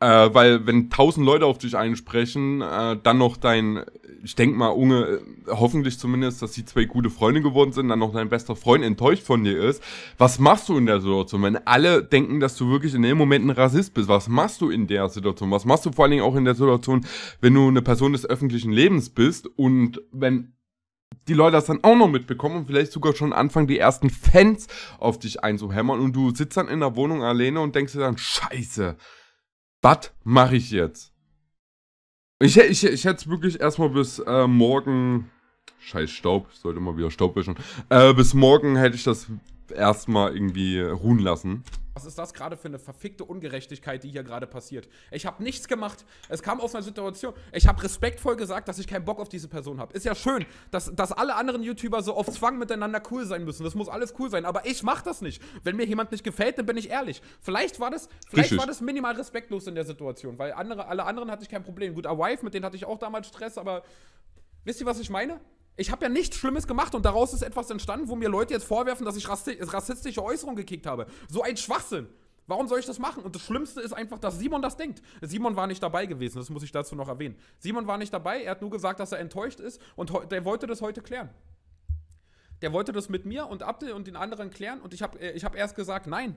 Äh, weil wenn tausend Leute auf dich einsprechen, äh, dann noch dein, ich denke mal, Unge, äh, hoffentlich zumindest, dass die zwei gute Freunde geworden sind, dann noch dein bester Freund enttäuscht von dir ist. Was machst du in der Situation, wenn alle denken, dass du wirklich in dem Moment ein Rassist bist? Was machst du in der Situation? Was machst du vor allen Dingen auch in der Situation, wenn du eine Person des öffentlichen Lebens bist und wenn die Leute das dann auch noch mitbekommen und vielleicht sogar schon anfangen, die ersten Fans auf dich einzuhämmern und du sitzt dann in der Wohnung alleine und denkst dir dann, scheiße, was mache ich jetzt? Ich, ich, ich hätte es wirklich erstmal bis äh, morgen, scheiß Staub, ich sollte mal wieder Staub wischen, äh, bis morgen hätte ich das erstmal irgendwie ruhen lassen. Was ist das gerade für eine verfickte Ungerechtigkeit, die hier gerade passiert? Ich habe nichts gemacht. Es kam aus einer Situation. Ich habe respektvoll gesagt, dass ich keinen Bock auf diese Person habe. Ist ja schön, dass, dass alle anderen YouTuber so auf Zwang miteinander cool sein müssen. Das muss alles cool sein. Aber ich mache das nicht. Wenn mir jemand nicht gefällt, dann bin ich ehrlich. Vielleicht war das, vielleicht war das minimal respektlos in der Situation, weil andere, alle anderen hatte ich kein Problem. Gut, A Wife, mit denen hatte ich auch damals Stress, aber wisst ihr, was ich meine? Ich habe ja nichts Schlimmes gemacht und daraus ist etwas entstanden, wo mir Leute jetzt vorwerfen, dass ich rassistische Äußerungen gekickt habe. So ein Schwachsinn. Warum soll ich das machen? Und das Schlimmste ist einfach, dass Simon das denkt. Simon war nicht dabei gewesen, das muss ich dazu noch erwähnen. Simon war nicht dabei, er hat nur gesagt, dass er enttäuscht ist und der wollte das heute klären. Der wollte das mit mir und Abdel und den anderen klären und ich habe äh, ich hab erst gesagt, nein,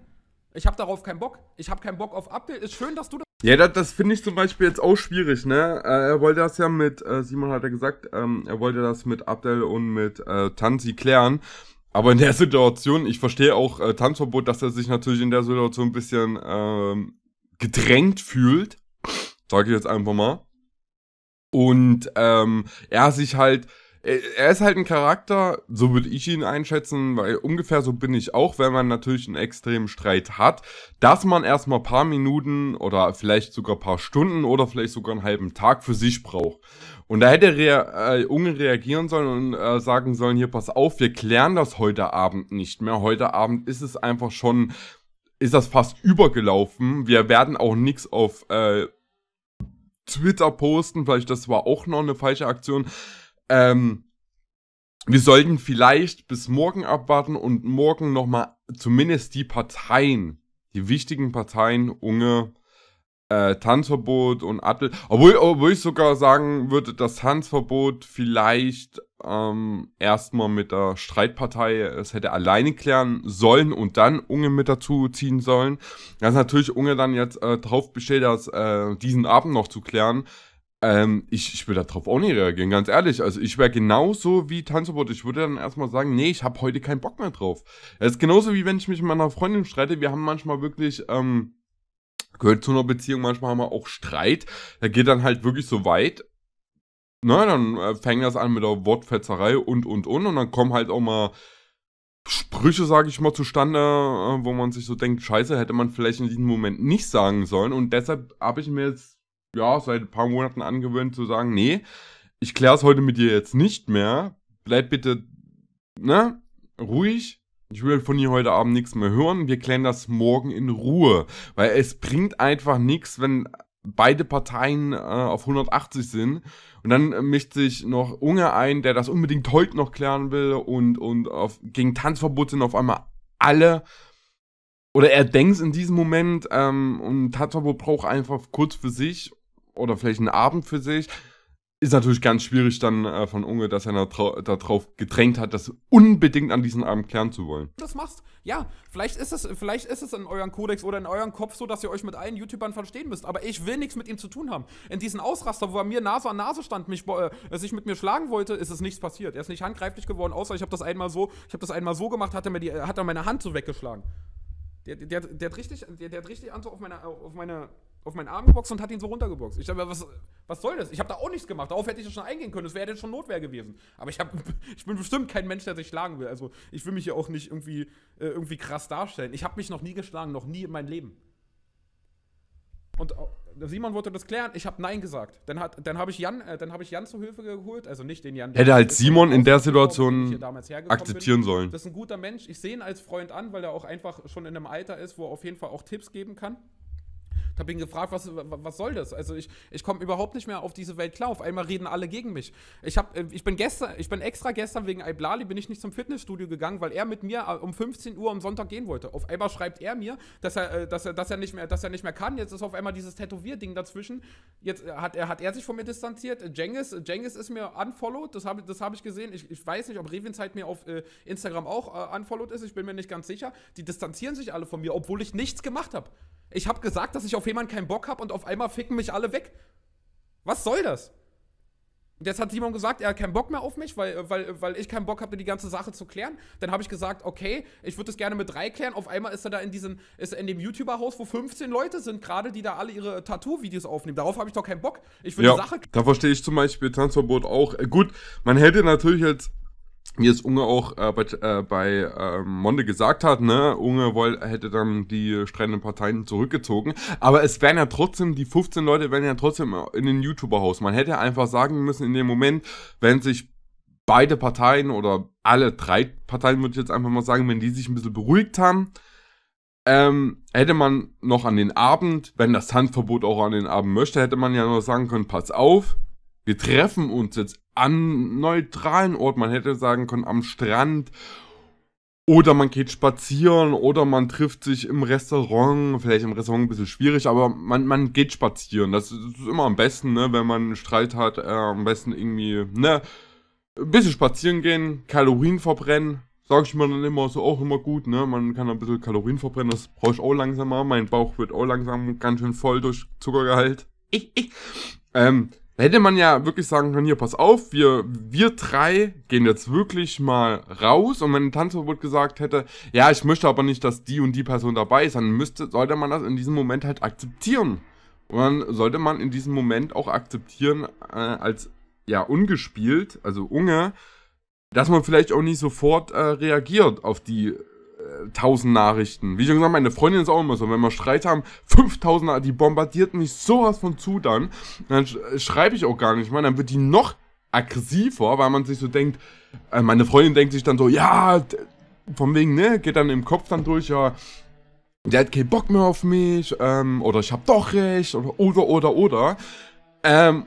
ich habe darauf keinen Bock. Ich habe keinen Bock auf Abdel. Ist schön, dass du das ja, das, das finde ich zum Beispiel jetzt auch schwierig, ne? Äh, er wollte das ja mit, äh, Simon hat ja gesagt, ähm, er wollte das mit Abdel und mit äh, Tanzi klären. Aber in der Situation, ich verstehe auch äh, Tanzverbot, dass er sich natürlich in der Situation ein bisschen ähm, gedrängt fühlt. Sage ich jetzt einfach mal. Und ähm, er sich halt äh, er ist halt ein Charakter, so würde ich ihn einschätzen, weil ungefähr so bin ich auch, wenn man natürlich einen extremen Streit hat, dass man erstmal ein paar Minuten oder vielleicht sogar ein paar Stunden oder vielleicht sogar einen halben Tag für sich braucht. Und da hätte Rea äh, Unge reagieren sollen und äh, sagen sollen, hier pass auf, wir klären das heute Abend nicht mehr. Heute Abend ist es einfach schon, ist das fast übergelaufen. Wir werden auch nichts auf äh, Twitter posten, vielleicht das war auch noch eine falsche Aktion. Ähm, wir sollten vielleicht bis morgen abwarten und morgen nochmal zumindest die Parteien, die wichtigen Parteien, Unge, äh, Tanzverbot und Adel, obwohl, obwohl ich sogar sagen würde, das Tanzverbot vielleicht ähm, erstmal mit der Streitpartei es hätte alleine klären sollen und dann Unge mit dazu ziehen sollen. Das ist natürlich Unge dann jetzt äh, drauf besteht, das äh, diesen Abend noch zu klären. Ähm, ich, ich will darauf auch nicht reagieren, ganz ehrlich. Also ich wäre genauso wie Tanzverbot. Ich würde dann erstmal sagen, nee, ich habe heute keinen Bock mehr drauf. Es ist genauso wie wenn ich mich mit meiner Freundin streite. Wir haben manchmal wirklich, ähm, gehört zu einer Beziehung, manchmal haben wir auch Streit. Da geht dann halt wirklich so weit. Na, dann äh, fängt das an mit der Wortfetzerei und, und, und. Und dann kommen halt auch mal Sprüche, sage ich mal, zustande, äh, wo man sich so denkt, scheiße, hätte man vielleicht in diesem Moment nicht sagen sollen. Und deshalb habe ich mir jetzt ja, seit ein paar Monaten angewöhnt zu sagen, nee, ich kläre es heute mit dir jetzt nicht mehr. Bleib bitte, ne, ruhig. Ich will von dir heute Abend nichts mehr hören. Wir klären das morgen in Ruhe. Weil es bringt einfach nichts, wenn beide Parteien äh, auf 180 sind. Und dann äh, mischt sich noch Unge ein, der das unbedingt heute noch klären will. Und, und auf, gegen Tanzverbot sind auf einmal alle oder er denkt in diesem Moment ähm, und Tanzverbot braucht einfach kurz für sich oder vielleicht einen Abend für sich. Ist natürlich ganz schwierig dann äh, von Unge, dass er darauf gedrängt hat, das unbedingt an diesen Abend klären zu wollen. Das machst, ja, vielleicht ist es, vielleicht ist es in euren Kodex oder in euren Kopf so, dass ihr euch mit allen YouTubern verstehen müsst. Aber ich will nichts mit ihm zu tun haben. In diesen Ausraster, wo er mir Nase an Nase stand, mich, äh, sich mit mir schlagen wollte, ist es nichts passiert. Er ist nicht handgreiflich geworden, außer ich habe das einmal so, ich habe das einmal so gemacht, hat er mir die, hat er meine Hand so weggeschlagen. Der, der, der, hat richtig, der, der hat richtig an auf meine, auf meine auf meinen Arm geboxt und hat ihn so runtergeboxt. Ich dachte, was, was soll das? Ich habe da auch nichts gemacht. Darauf hätte ich ja schon eingehen können. Das wäre jetzt schon Notwehr gewesen. Aber ich, hab, ich bin bestimmt kein Mensch, der sich schlagen will. Also ich will mich hier auch nicht irgendwie, äh, irgendwie krass darstellen. Ich habe mich noch nie geschlagen, noch nie in meinem Leben. Und Simon wollte das klären. Ich habe Nein gesagt. Dann, dann habe ich, Jan, äh, hab ich Jan zur Hilfe geholt. Also nicht den Jan. Hätte halt Simon in der Situation akzeptieren bin. sollen. Das ist ein guter Mensch. Ich sehe ihn als Freund an, weil er auch einfach schon in einem Alter ist, wo er auf jeden Fall auch Tipps geben kann habe ihn gefragt, was, was soll das? Also ich, ich komme überhaupt nicht mehr auf diese Welt klar. Auf einmal reden alle gegen mich. Ich, hab, äh, ich, bin, gestern, ich bin extra gestern wegen Iblali bin ich nicht zum Fitnessstudio gegangen, weil er mit mir äh, um 15 Uhr am Sonntag gehen wollte. Auf einmal schreibt er mir, dass er, äh, dass er, dass er, nicht, mehr, dass er nicht mehr kann. Jetzt ist auf einmal dieses Tätowier-Ding dazwischen. Jetzt hat er, hat er sich von mir distanziert. Jengis, Jengis ist mir unfollowed. Das habe das hab ich gesehen. Ich, ich weiß nicht, ob Revinzeit mir auf äh, Instagram auch äh, unfollowed ist. Ich bin mir nicht ganz sicher. Die distanzieren sich alle von mir, obwohl ich nichts gemacht habe. Ich habe gesagt, dass ich auf jemanden keinen Bock habe und auf einmal ficken mich alle weg. Was soll das? Und jetzt hat Simon gesagt, er hat keinen Bock mehr auf mich, weil, weil, weil ich keinen Bock habe, die ganze Sache zu klären. Dann habe ich gesagt, okay, ich würde das gerne mit drei klären. Auf einmal ist er da in diesem, ist er in dem YouTuber-Haus, wo 15 Leute sind, gerade die da alle ihre Tattoo-Videos aufnehmen. Darauf habe ich doch keinen Bock. Ich würde ja, die Sache. klären. Da verstehe ich zum Beispiel Tanzverbot auch. Äh, gut, man hätte natürlich jetzt wie es Unge auch äh, bei, äh, bei äh, Monde gesagt hat, ne, Unge woll, hätte dann die streitenden Parteien zurückgezogen. Aber es wären ja trotzdem, die 15 Leute wären ja trotzdem in den YouTuber-Haus. Man hätte einfach sagen müssen, in dem Moment, wenn sich beide Parteien oder alle drei Parteien, würde ich jetzt einfach mal sagen, wenn die sich ein bisschen beruhigt haben, ähm, hätte man noch an den Abend, wenn das Handverbot auch an den Abend möchte, hätte man ja nur sagen können, pass auf, wir treffen uns jetzt an neutralen Ort. Man hätte sagen können, am Strand. Oder man geht spazieren oder man trifft sich im Restaurant. Vielleicht im Restaurant ein bisschen schwierig, aber man, man geht spazieren. Das ist immer am besten, ne? Wenn man einen Streit hat, äh, am besten irgendwie, ne? Ein bisschen spazieren gehen, Kalorien verbrennen. Sag ich mir dann immer, so auch immer gut, ne? Man kann ein bisschen Kalorien verbrennen, das brauche ich auch langsamer. Mein Bauch wird auch langsam ganz schön voll durch Zuckergehalt. Ich, ich. Ähm, hätte man ja wirklich sagen können, hier, pass auf, wir, wir drei gehen jetzt wirklich mal raus. Und wenn ein Tanzverbot gesagt hätte, ja, ich möchte aber nicht, dass die und die Person dabei ist, dann müsste, sollte man das in diesem Moment halt akzeptieren. Und dann sollte man in diesem Moment auch akzeptieren, äh, als, ja, ungespielt, also unge, dass man vielleicht auch nicht sofort äh, reagiert auf die tausend Nachrichten. Wie schon gesagt, meine Freundin ist auch immer so. Wenn wir Streit haben, 5000, die bombardiert mich sowas von zu dann. Dann äh, schreibe ich auch gar nicht mehr. Dann wird die noch aggressiver, weil man sich so denkt, äh, meine Freundin denkt sich dann so, ja, von wegen, ne, geht dann im Kopf dann durch, ja, der hat keinen Bock mehr auf mich, ähm, oder ich hab doch recht, oder, oder, oder, oder. Ähm,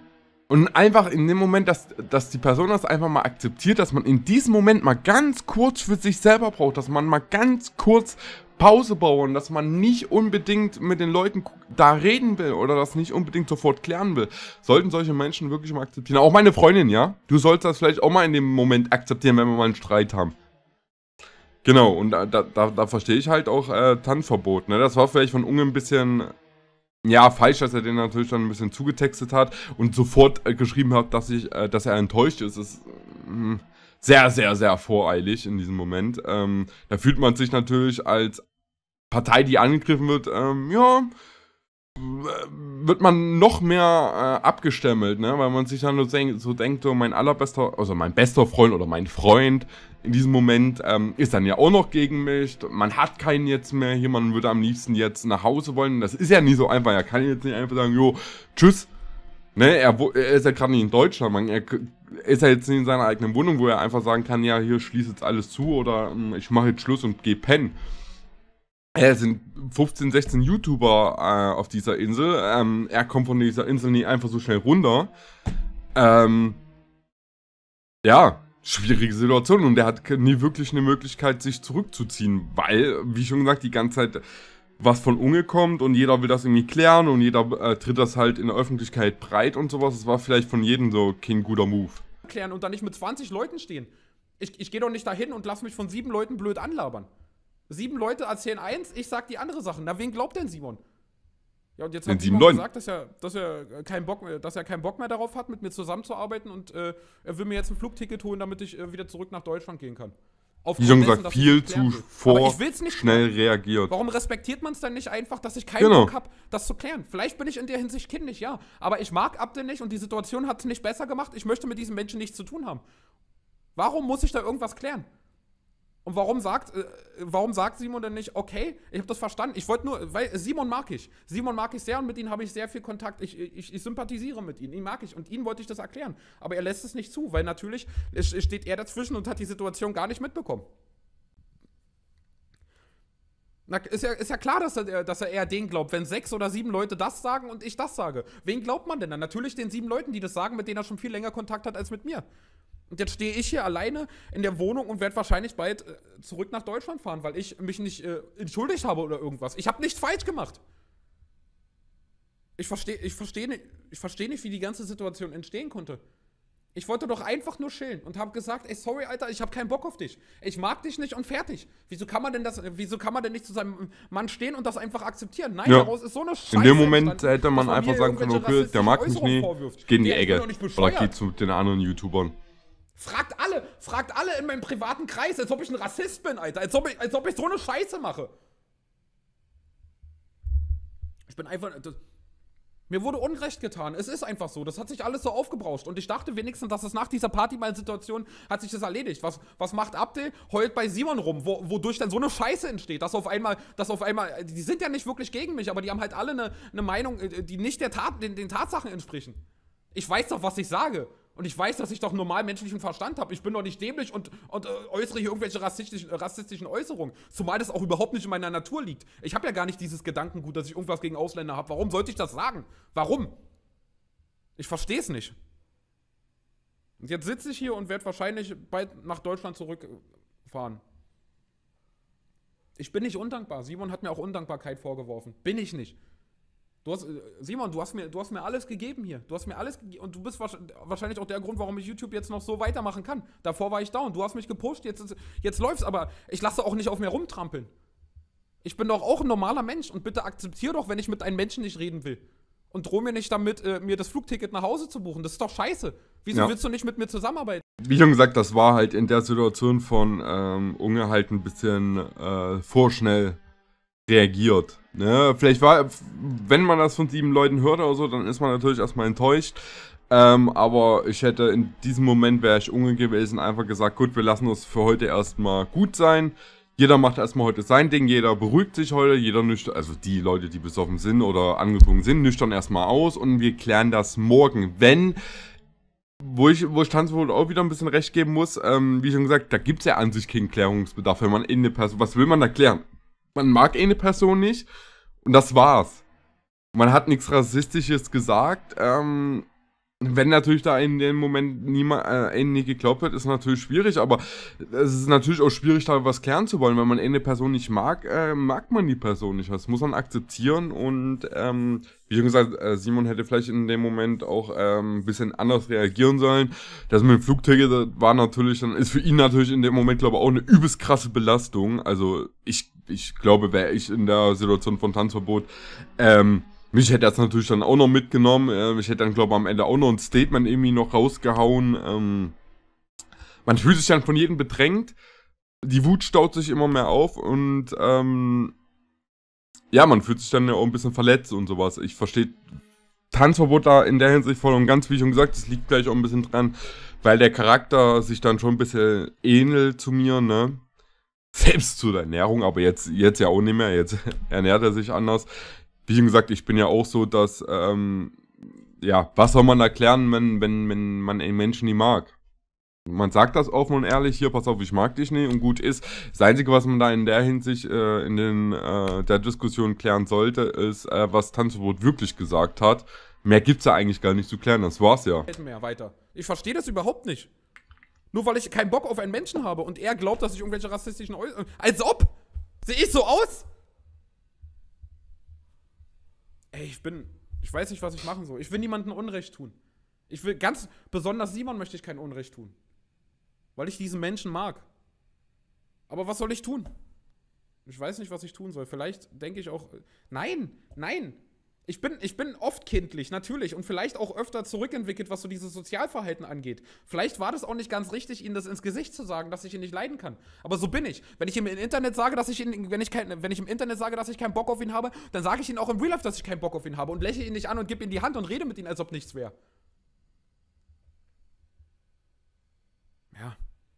und einfach in dem Moment, dass, dass die Person das einfach mal akzeptiert, dass man in diesem Moment mal ganz kurz für sich selber braucht, dass man mal ganz kurz Pause bauen, dass man nicht unbedingt mit den Leuten da reden will oder das nicht unbedingt sofort klären will. Sollten solche Menschen wirklich mal akzeptieren. Auch meine Freundin, ja? Du sollst das vielleicht auch mal in dem Moment akzeptieren, wenn wir mal einen Streit haben. Genau, und da, da, da verstehe ich halt auch äh, Tanzverbot. Ne? Das war vielleicht von Unge ein bisschen ja, falsch, dass er den natürlich dann ein bisschen zugetextet hat und sofort äh, geschrieben hat, dass ich, äh, dass er enttäuscht ist, ist äh, sehr, sehr, sehr voreilig in diesem Moment. Ähm, da fühlt man sich natürlich als Partei, die angegriffen wird, ähm, ja, wird man noch mehr äh, abgestempelt, ne? Weil man sich dann so, denk, so denkt, so mein allerbester, also mein bester Freund oder mein Freund in diesem Moment ähm, ist dann ja auch noch gegen mich. Man hat keinen jetzt mehr hier, man würde am liebsten jetzt nach Hause wollen. Das ist ja nicht so einfach. Er kann jetzt nicht einfach sagen, jo, tschüss. Ne, er, er ist ja gerade nicht in Deutschland, man, er ist ja jetzt nicht in seiner eigenen Wohnung, wo er einfach sagen kann, ja, hier schließt jetzt alles zu oder hm, ich mache jetzt Schluss und geh pennen. Äh, es sind 15, 16 YouTuber äh, auf dieser Insel. Ähm, er kommt von dieser Insel nie einfach so schnell runter. Ähm, ja, schwierige Situation und er hat nie wirklich eine Möglichkeit, sich zurückzuziehen, weil, wie schon gesagt, die ganze Zeit was von Unge kommt und jeder will das irgendwie klären und jeder äh, tritt das halt in der Öffentlichkeit breit und sowas. Das war vielleicht von jedem so kein guter Move. Klären und dann nicht mit 20 Leuten stehen. Ich, ich gehe doch nicht dahin und lass mich von sieben Leuten blöd anlabern. Sieben Leute erzählen eins, ich sag die andere Sache. Na, wen glaubt denn Simon? Ja, und jetzt hat Simon gesagt, dass er, dass, er keinen Bock, mehr, dass er keinen Bock mehr darauf hat, mit mir zusammenzuarbeiten und äh, er will mir jetzt ein Flugticket holen, damit ich äh, wieder zurück nach Deutschland gehen kann. Auf die Jungen sagt viel zu vor schnell machen. reagiert. Warum respektiert man es dann nicht einfach, dass ich keinen genau. Bock habe, das zu klären? Vielleicht bin ich in der Hinsicht kindlich, ja. Aber ich mag Abdel nicht und die Situation hat es nicht besser gemacht. Ich möchte mit diesem Menschen nichts zu tun haben. Warum muss ich da irgendwas klären? Und warum sagt, äh, warum sagt Simon denn nicht, okay, ich habe das verstanden. Ich wollte nur, weil Simon mag ich. Simon mag ich sehr und mit ihm habe ich sehr viel Kontakt. Ich, ich, ich sympathisiere mit ihm, ihn mag ich und ihm wollte ich das erklären. Aber er lässt es nicht zu, weil natürlich steht er dazwischen und hat die Situation gar nicht mitbekommen. Na, ist ja, ist ja klar, dass er, dass er eher den glaubt, wenn sechs oder sieben Leute das sagen und ich das sage. Wen glaubt man denn dann? Natürlich den sieben Leuten, die das sagen, mit denen er schon viel länger Kontakt hat als mit mir. Und jetzt stehe ich hier alleine in der Wohnung und werde wahrscheinlich bald äh, zurück nach Deutschland fahren, weil ich mich nicht äh, entschuldigt habe oder irgendwas. Ich habe nichts falsch gemacht. Ich verstehe ich versteh nicht, versteh nicht, wie die ganze Situation entstehen konnte. Ich wollte doch einfach nur chillen und habe gesagt, ey, sorry, Alter, ich habe keinen Bock auf dich. Ich mag dich nicht und fertig. Wieso kann man denn das, wieso kann man denn nicht zu seinem Mann stehen und das einfach akzeptieren? Nein, ja. daraus ist so eine Scheiße. In dem Moment hätte man einfach sagen können, okay, der mag mich nie, geh in die Ecke. Oder geht zu den anderen YouTubern. Fragt alle, fragt alle in meinem privaten Kreis, als ob ich ein Rassist bin, Alter. Als ob ich, als ob ich so eine Scheiße mache. Ich bin einfach. Das, mir wurde Unrecht getan. Es ist einfach so. Das hat sich alles so aufgebrauscht. Und ich dachte wenigstens, dass es nach dieser Party-Mal-Situation hat sich das erledigt. Was, was macht Abdel? Heult bei Simon rum, wo, wodurch dann so eine Scheiße entsteht, dass auf einmal, dass auf einmal, die sind ja nicht wirklich gegen mich, aber die haben halt alle eine, eine Meinung, äh, die nicht der Tat, den, den Tatsachen entsprechen. Ich weiß doch, was ich sage. Und ich weiß, dass ich doch normal menschlichen Verstand habe. Ich bin doch nicht dämlich und, und äh, äußere hier irgendwelche rassistischen, rassistischen Äußerungen. Zumal das auch überhaupt nicht in meiner Natur liegt. Ich habe ja gar nicht dieses Gedankengut, dass ich irgendwas gegen Ausländer habe. Warum sollte ich das sagen? Warum? Ich verstehe es nicht. Und jetzt sitze ich hier und werde wahrscheinlich bald nach Deutschland zurückfahren. Ich bin nicht undankbar. Simon hat mir auch Undankbarkeit vorgeworfen. Bin ich nicht. Du hast, äh, Simon, du hast, mir, du hast mir alles gegeben hier. Du hast mir alles gegeben. Und du bist wahrscheinlich auch der Grund, warum ich YouTube jetzt noch so weitermachen kann. Davor war ich down. Du hast mich gepusht. Jetzt, jetzt läuft's. Aber ich lasse auch nicht auf mir rumtrampeln. Ich bin doch auch ein normaler Mensch. Und bitte akzeptier doch, wenn ich mit einem Menschen nicht reden will. Und droh mir nicht damit, äh, mir das Flugticket nach Hause zu buchen. Das ist doch scheiße. Wieso ja. willst du nicht mit mir zusammenarbeiten? Wie schon gesagt, das war halt in der Situation von ähm, Unge halt ein bisschen äh, vorschnell reagiert. Ne? Vielleicht war, wenn man das von sieben Leuten hört oder so, dann ist man natürlich erstmal enttäuscht. Ähm, aber ich hätte in diesem Moment wäre ich unge einfach gesagt, gut, wir lassen uns für heute erstmal gut sein. Jeder macht erstmal heute sein Ding, jeder beruhigt sich heute, jeder nüchtern, also die Leute, die besoffen sind oder angetrunken sind, nüchtern erstmal aus und wir klären das morgen. Wenn wo ich, wo ich Tanzverbot auch wieder ein bisschen recht geben muss, ähm, wie schon gesagt, da gibt es ja an sich keinen Klärungsbedarf, wenn man in eine Person, was will man da klären? man mag eine Person nicht und das war's. Man hat nichts Rassistisches gesagt. Ähm, wenn natürlich da in dem Moment niemand äh, nie geglaubt wird, ist natürlich schwierig, aber es ist natürlich auch schwierig, da was klären zu wollen. Wenn man eine Person nicht mag, äh, mag man die Person nicht. Das muss man akzeptieren und ähm, wie gesagt, äh, Simon hätte vielleicht in dem Moment auch ähm, ein bisschen anders reagieren sollen. Das mit dem Flugticket war natürlich dann, ist für ihn natürlich in dem Moment, glaube ich, auch eine übelst krasse Belastung. Also ich ich glaube, wäre ich in der Situation von Tanzverbot, ähm, mich hätte das natürlich dann auch noch mitgenommen. Äh, ich hätte dann, glaube ich, am Ende auch noch ein Statement irgendwie noch rausgehauen. Ähm, man fühlt sich dann von jedem bedrängt. Die Wut staut sich immer mehr auf und ähm, ja, man fühlt sich dann ja auch ein bisschen verletzt und sowas. Ich verstehe Tanzverbot da in der Hinsicht voll und ganz, wie ich schon gesagt, das liegt gleich auch ein bisschen dran, weil der Charakter sich dann schon ein bisschen ähnelt zu mir, ne? selbst zu der Ernährung, aber jetzt, jetzt ja auch nicht mehr, jetzt ernährt er sich anders. Wie schon gesagt, ich bin ja auch so, dass, ähm, ja, was soll man erklären, wenn, wenn, wenn man einen Menschen nicht mag? Man sagt das offen und ehrlich, hier, pass auf, ich mag dich nicht und gut ist. Das Einzige, was man da in der Hinsicht äh, in den, äh, der Diskussion klären sollte, ist, äh, was Tanzverbot wirklich gesagt hat. Mehr gibt's ja eigentlich gar nicht zu klären, das war's ja. Mehr weiter. Ich verstehe das überhaupt nicht. Nur weil ich keinen Bock auf einen Menschen habe und er glaubt, dass ich irgendwelche rassistischen Äußerungen. Als ob! Sehe ich so aus? Ey, ich bin. Ich weiß nicht, was ich machen soll. Ich will niemandem Unrecht tun. Ich will ganz besonders Simon möchte ich kein Unrecht tun. Weil ich diesen Menschen mag. Aber was soll ich tun? Ich weiß nicht, was ich tun soll. Vielleicht denke ich auch. Nein, nein, ich bin, ich bin oft kindlich, natürlich, und vielleicht auch öfter zurückentwickelt, was so dieses Sozialverhalten angeht. Vielleicht war das auch nicht ganz richtig, ihnen das ins Gesicht zu sagen, dass ich ihn nicht leiden kann. Aber so bin ich. Wenn ich im Internet sage, dass ich ihn, wenn ich kein, wenn ich im Internet sage, dass ich keinen Bock auf ihn habe, dann sage ich ihn auch im Real Life, dass ich keinen Bock auf ihn habe und lächle ihn nicht an und gebe ihm die Hand und rede mit ihm, als ob nichts wäre.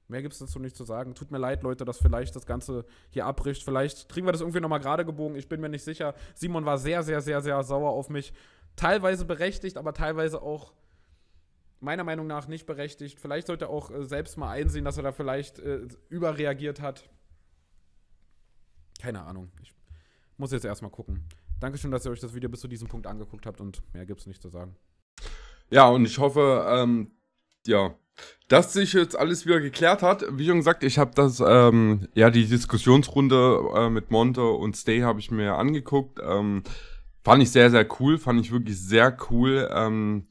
Mehr gibt es dazu nicht zu sagen. Tut mir leid, Leute, dass vielleicht das Ganze hier abbricht. Vielleicht kriegen wir das irgendwie nochmal gerade gebogen. Ich bin mir nicht sicher. Simon war sehr, sehr, sehr, sehr sauer auf mich. Teilweise berechtigt, aber teilweise auch meiner Meinung nach nicht berechtigt. Vielleicht sollte er auch äh, selbst mal einsehen, dass er da vielleicht äh, überreagiert hat. Keine Ahnung. Ich muss jetzt erstmal gucken. Dankeschön, dass ihr euch das Video bis zu diesem Punkt angeguckt habt und mehr gibt es nicht zu sagen. Ja, und ich hoffe, ähm, ja, dass sich jetzt alles wieder geklärt hat. Wie schon gesagt, ich habe das, ähm, ja, die Diskussionsrunde äh, mit Monte und Stay habe ich mir angeguckt. Ähm, fand ich sehr, sehr cool, fand ich wirklich sehr cool. Ähm,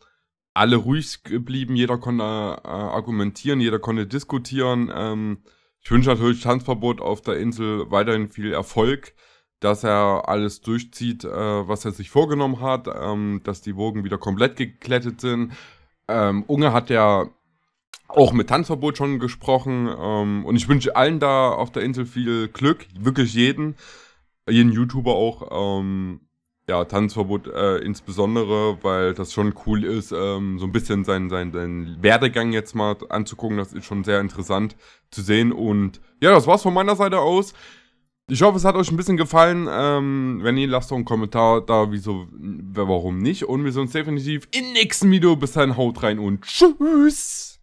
alle ruhig geblieben, jeder konnte äh, argumentieren, jeder konnte diskutieren. Ähm, ich wünsche natürlich Tanzverbot auf der Insel weiterhin viel Erfolg, dass er alles durchzieht, äh, was er sich vorgenommen hat, ähm, dass die Wogen wieder komplett geklettet sind. Ähm, Unge hat ja auch mit Tanzverbot schon gesprochen. Ähm, und ich wünsche allen da auf der Insel viel Glück, wirklich jeden, jeden YouTuber auch. Ähm, ja, Tanzverbot äh, insbesondere, weil das schon cool ist, ähm, so ein bisschen seinen, seinen, seinen Werdegang jetzt mal anzugucken. Das ist schon sehr interessant zu sehen. Und ja, das war's von meiner Seite aus. Ich hoffe, es hat euch ein bisschen gefallen. Ähm, wenn ihr, lasst doch einen Kommentar da, wieso, warum nicht. Und wir sehen uns definitiv im nächsten Video. Bis dahin, haut rein und tschüss!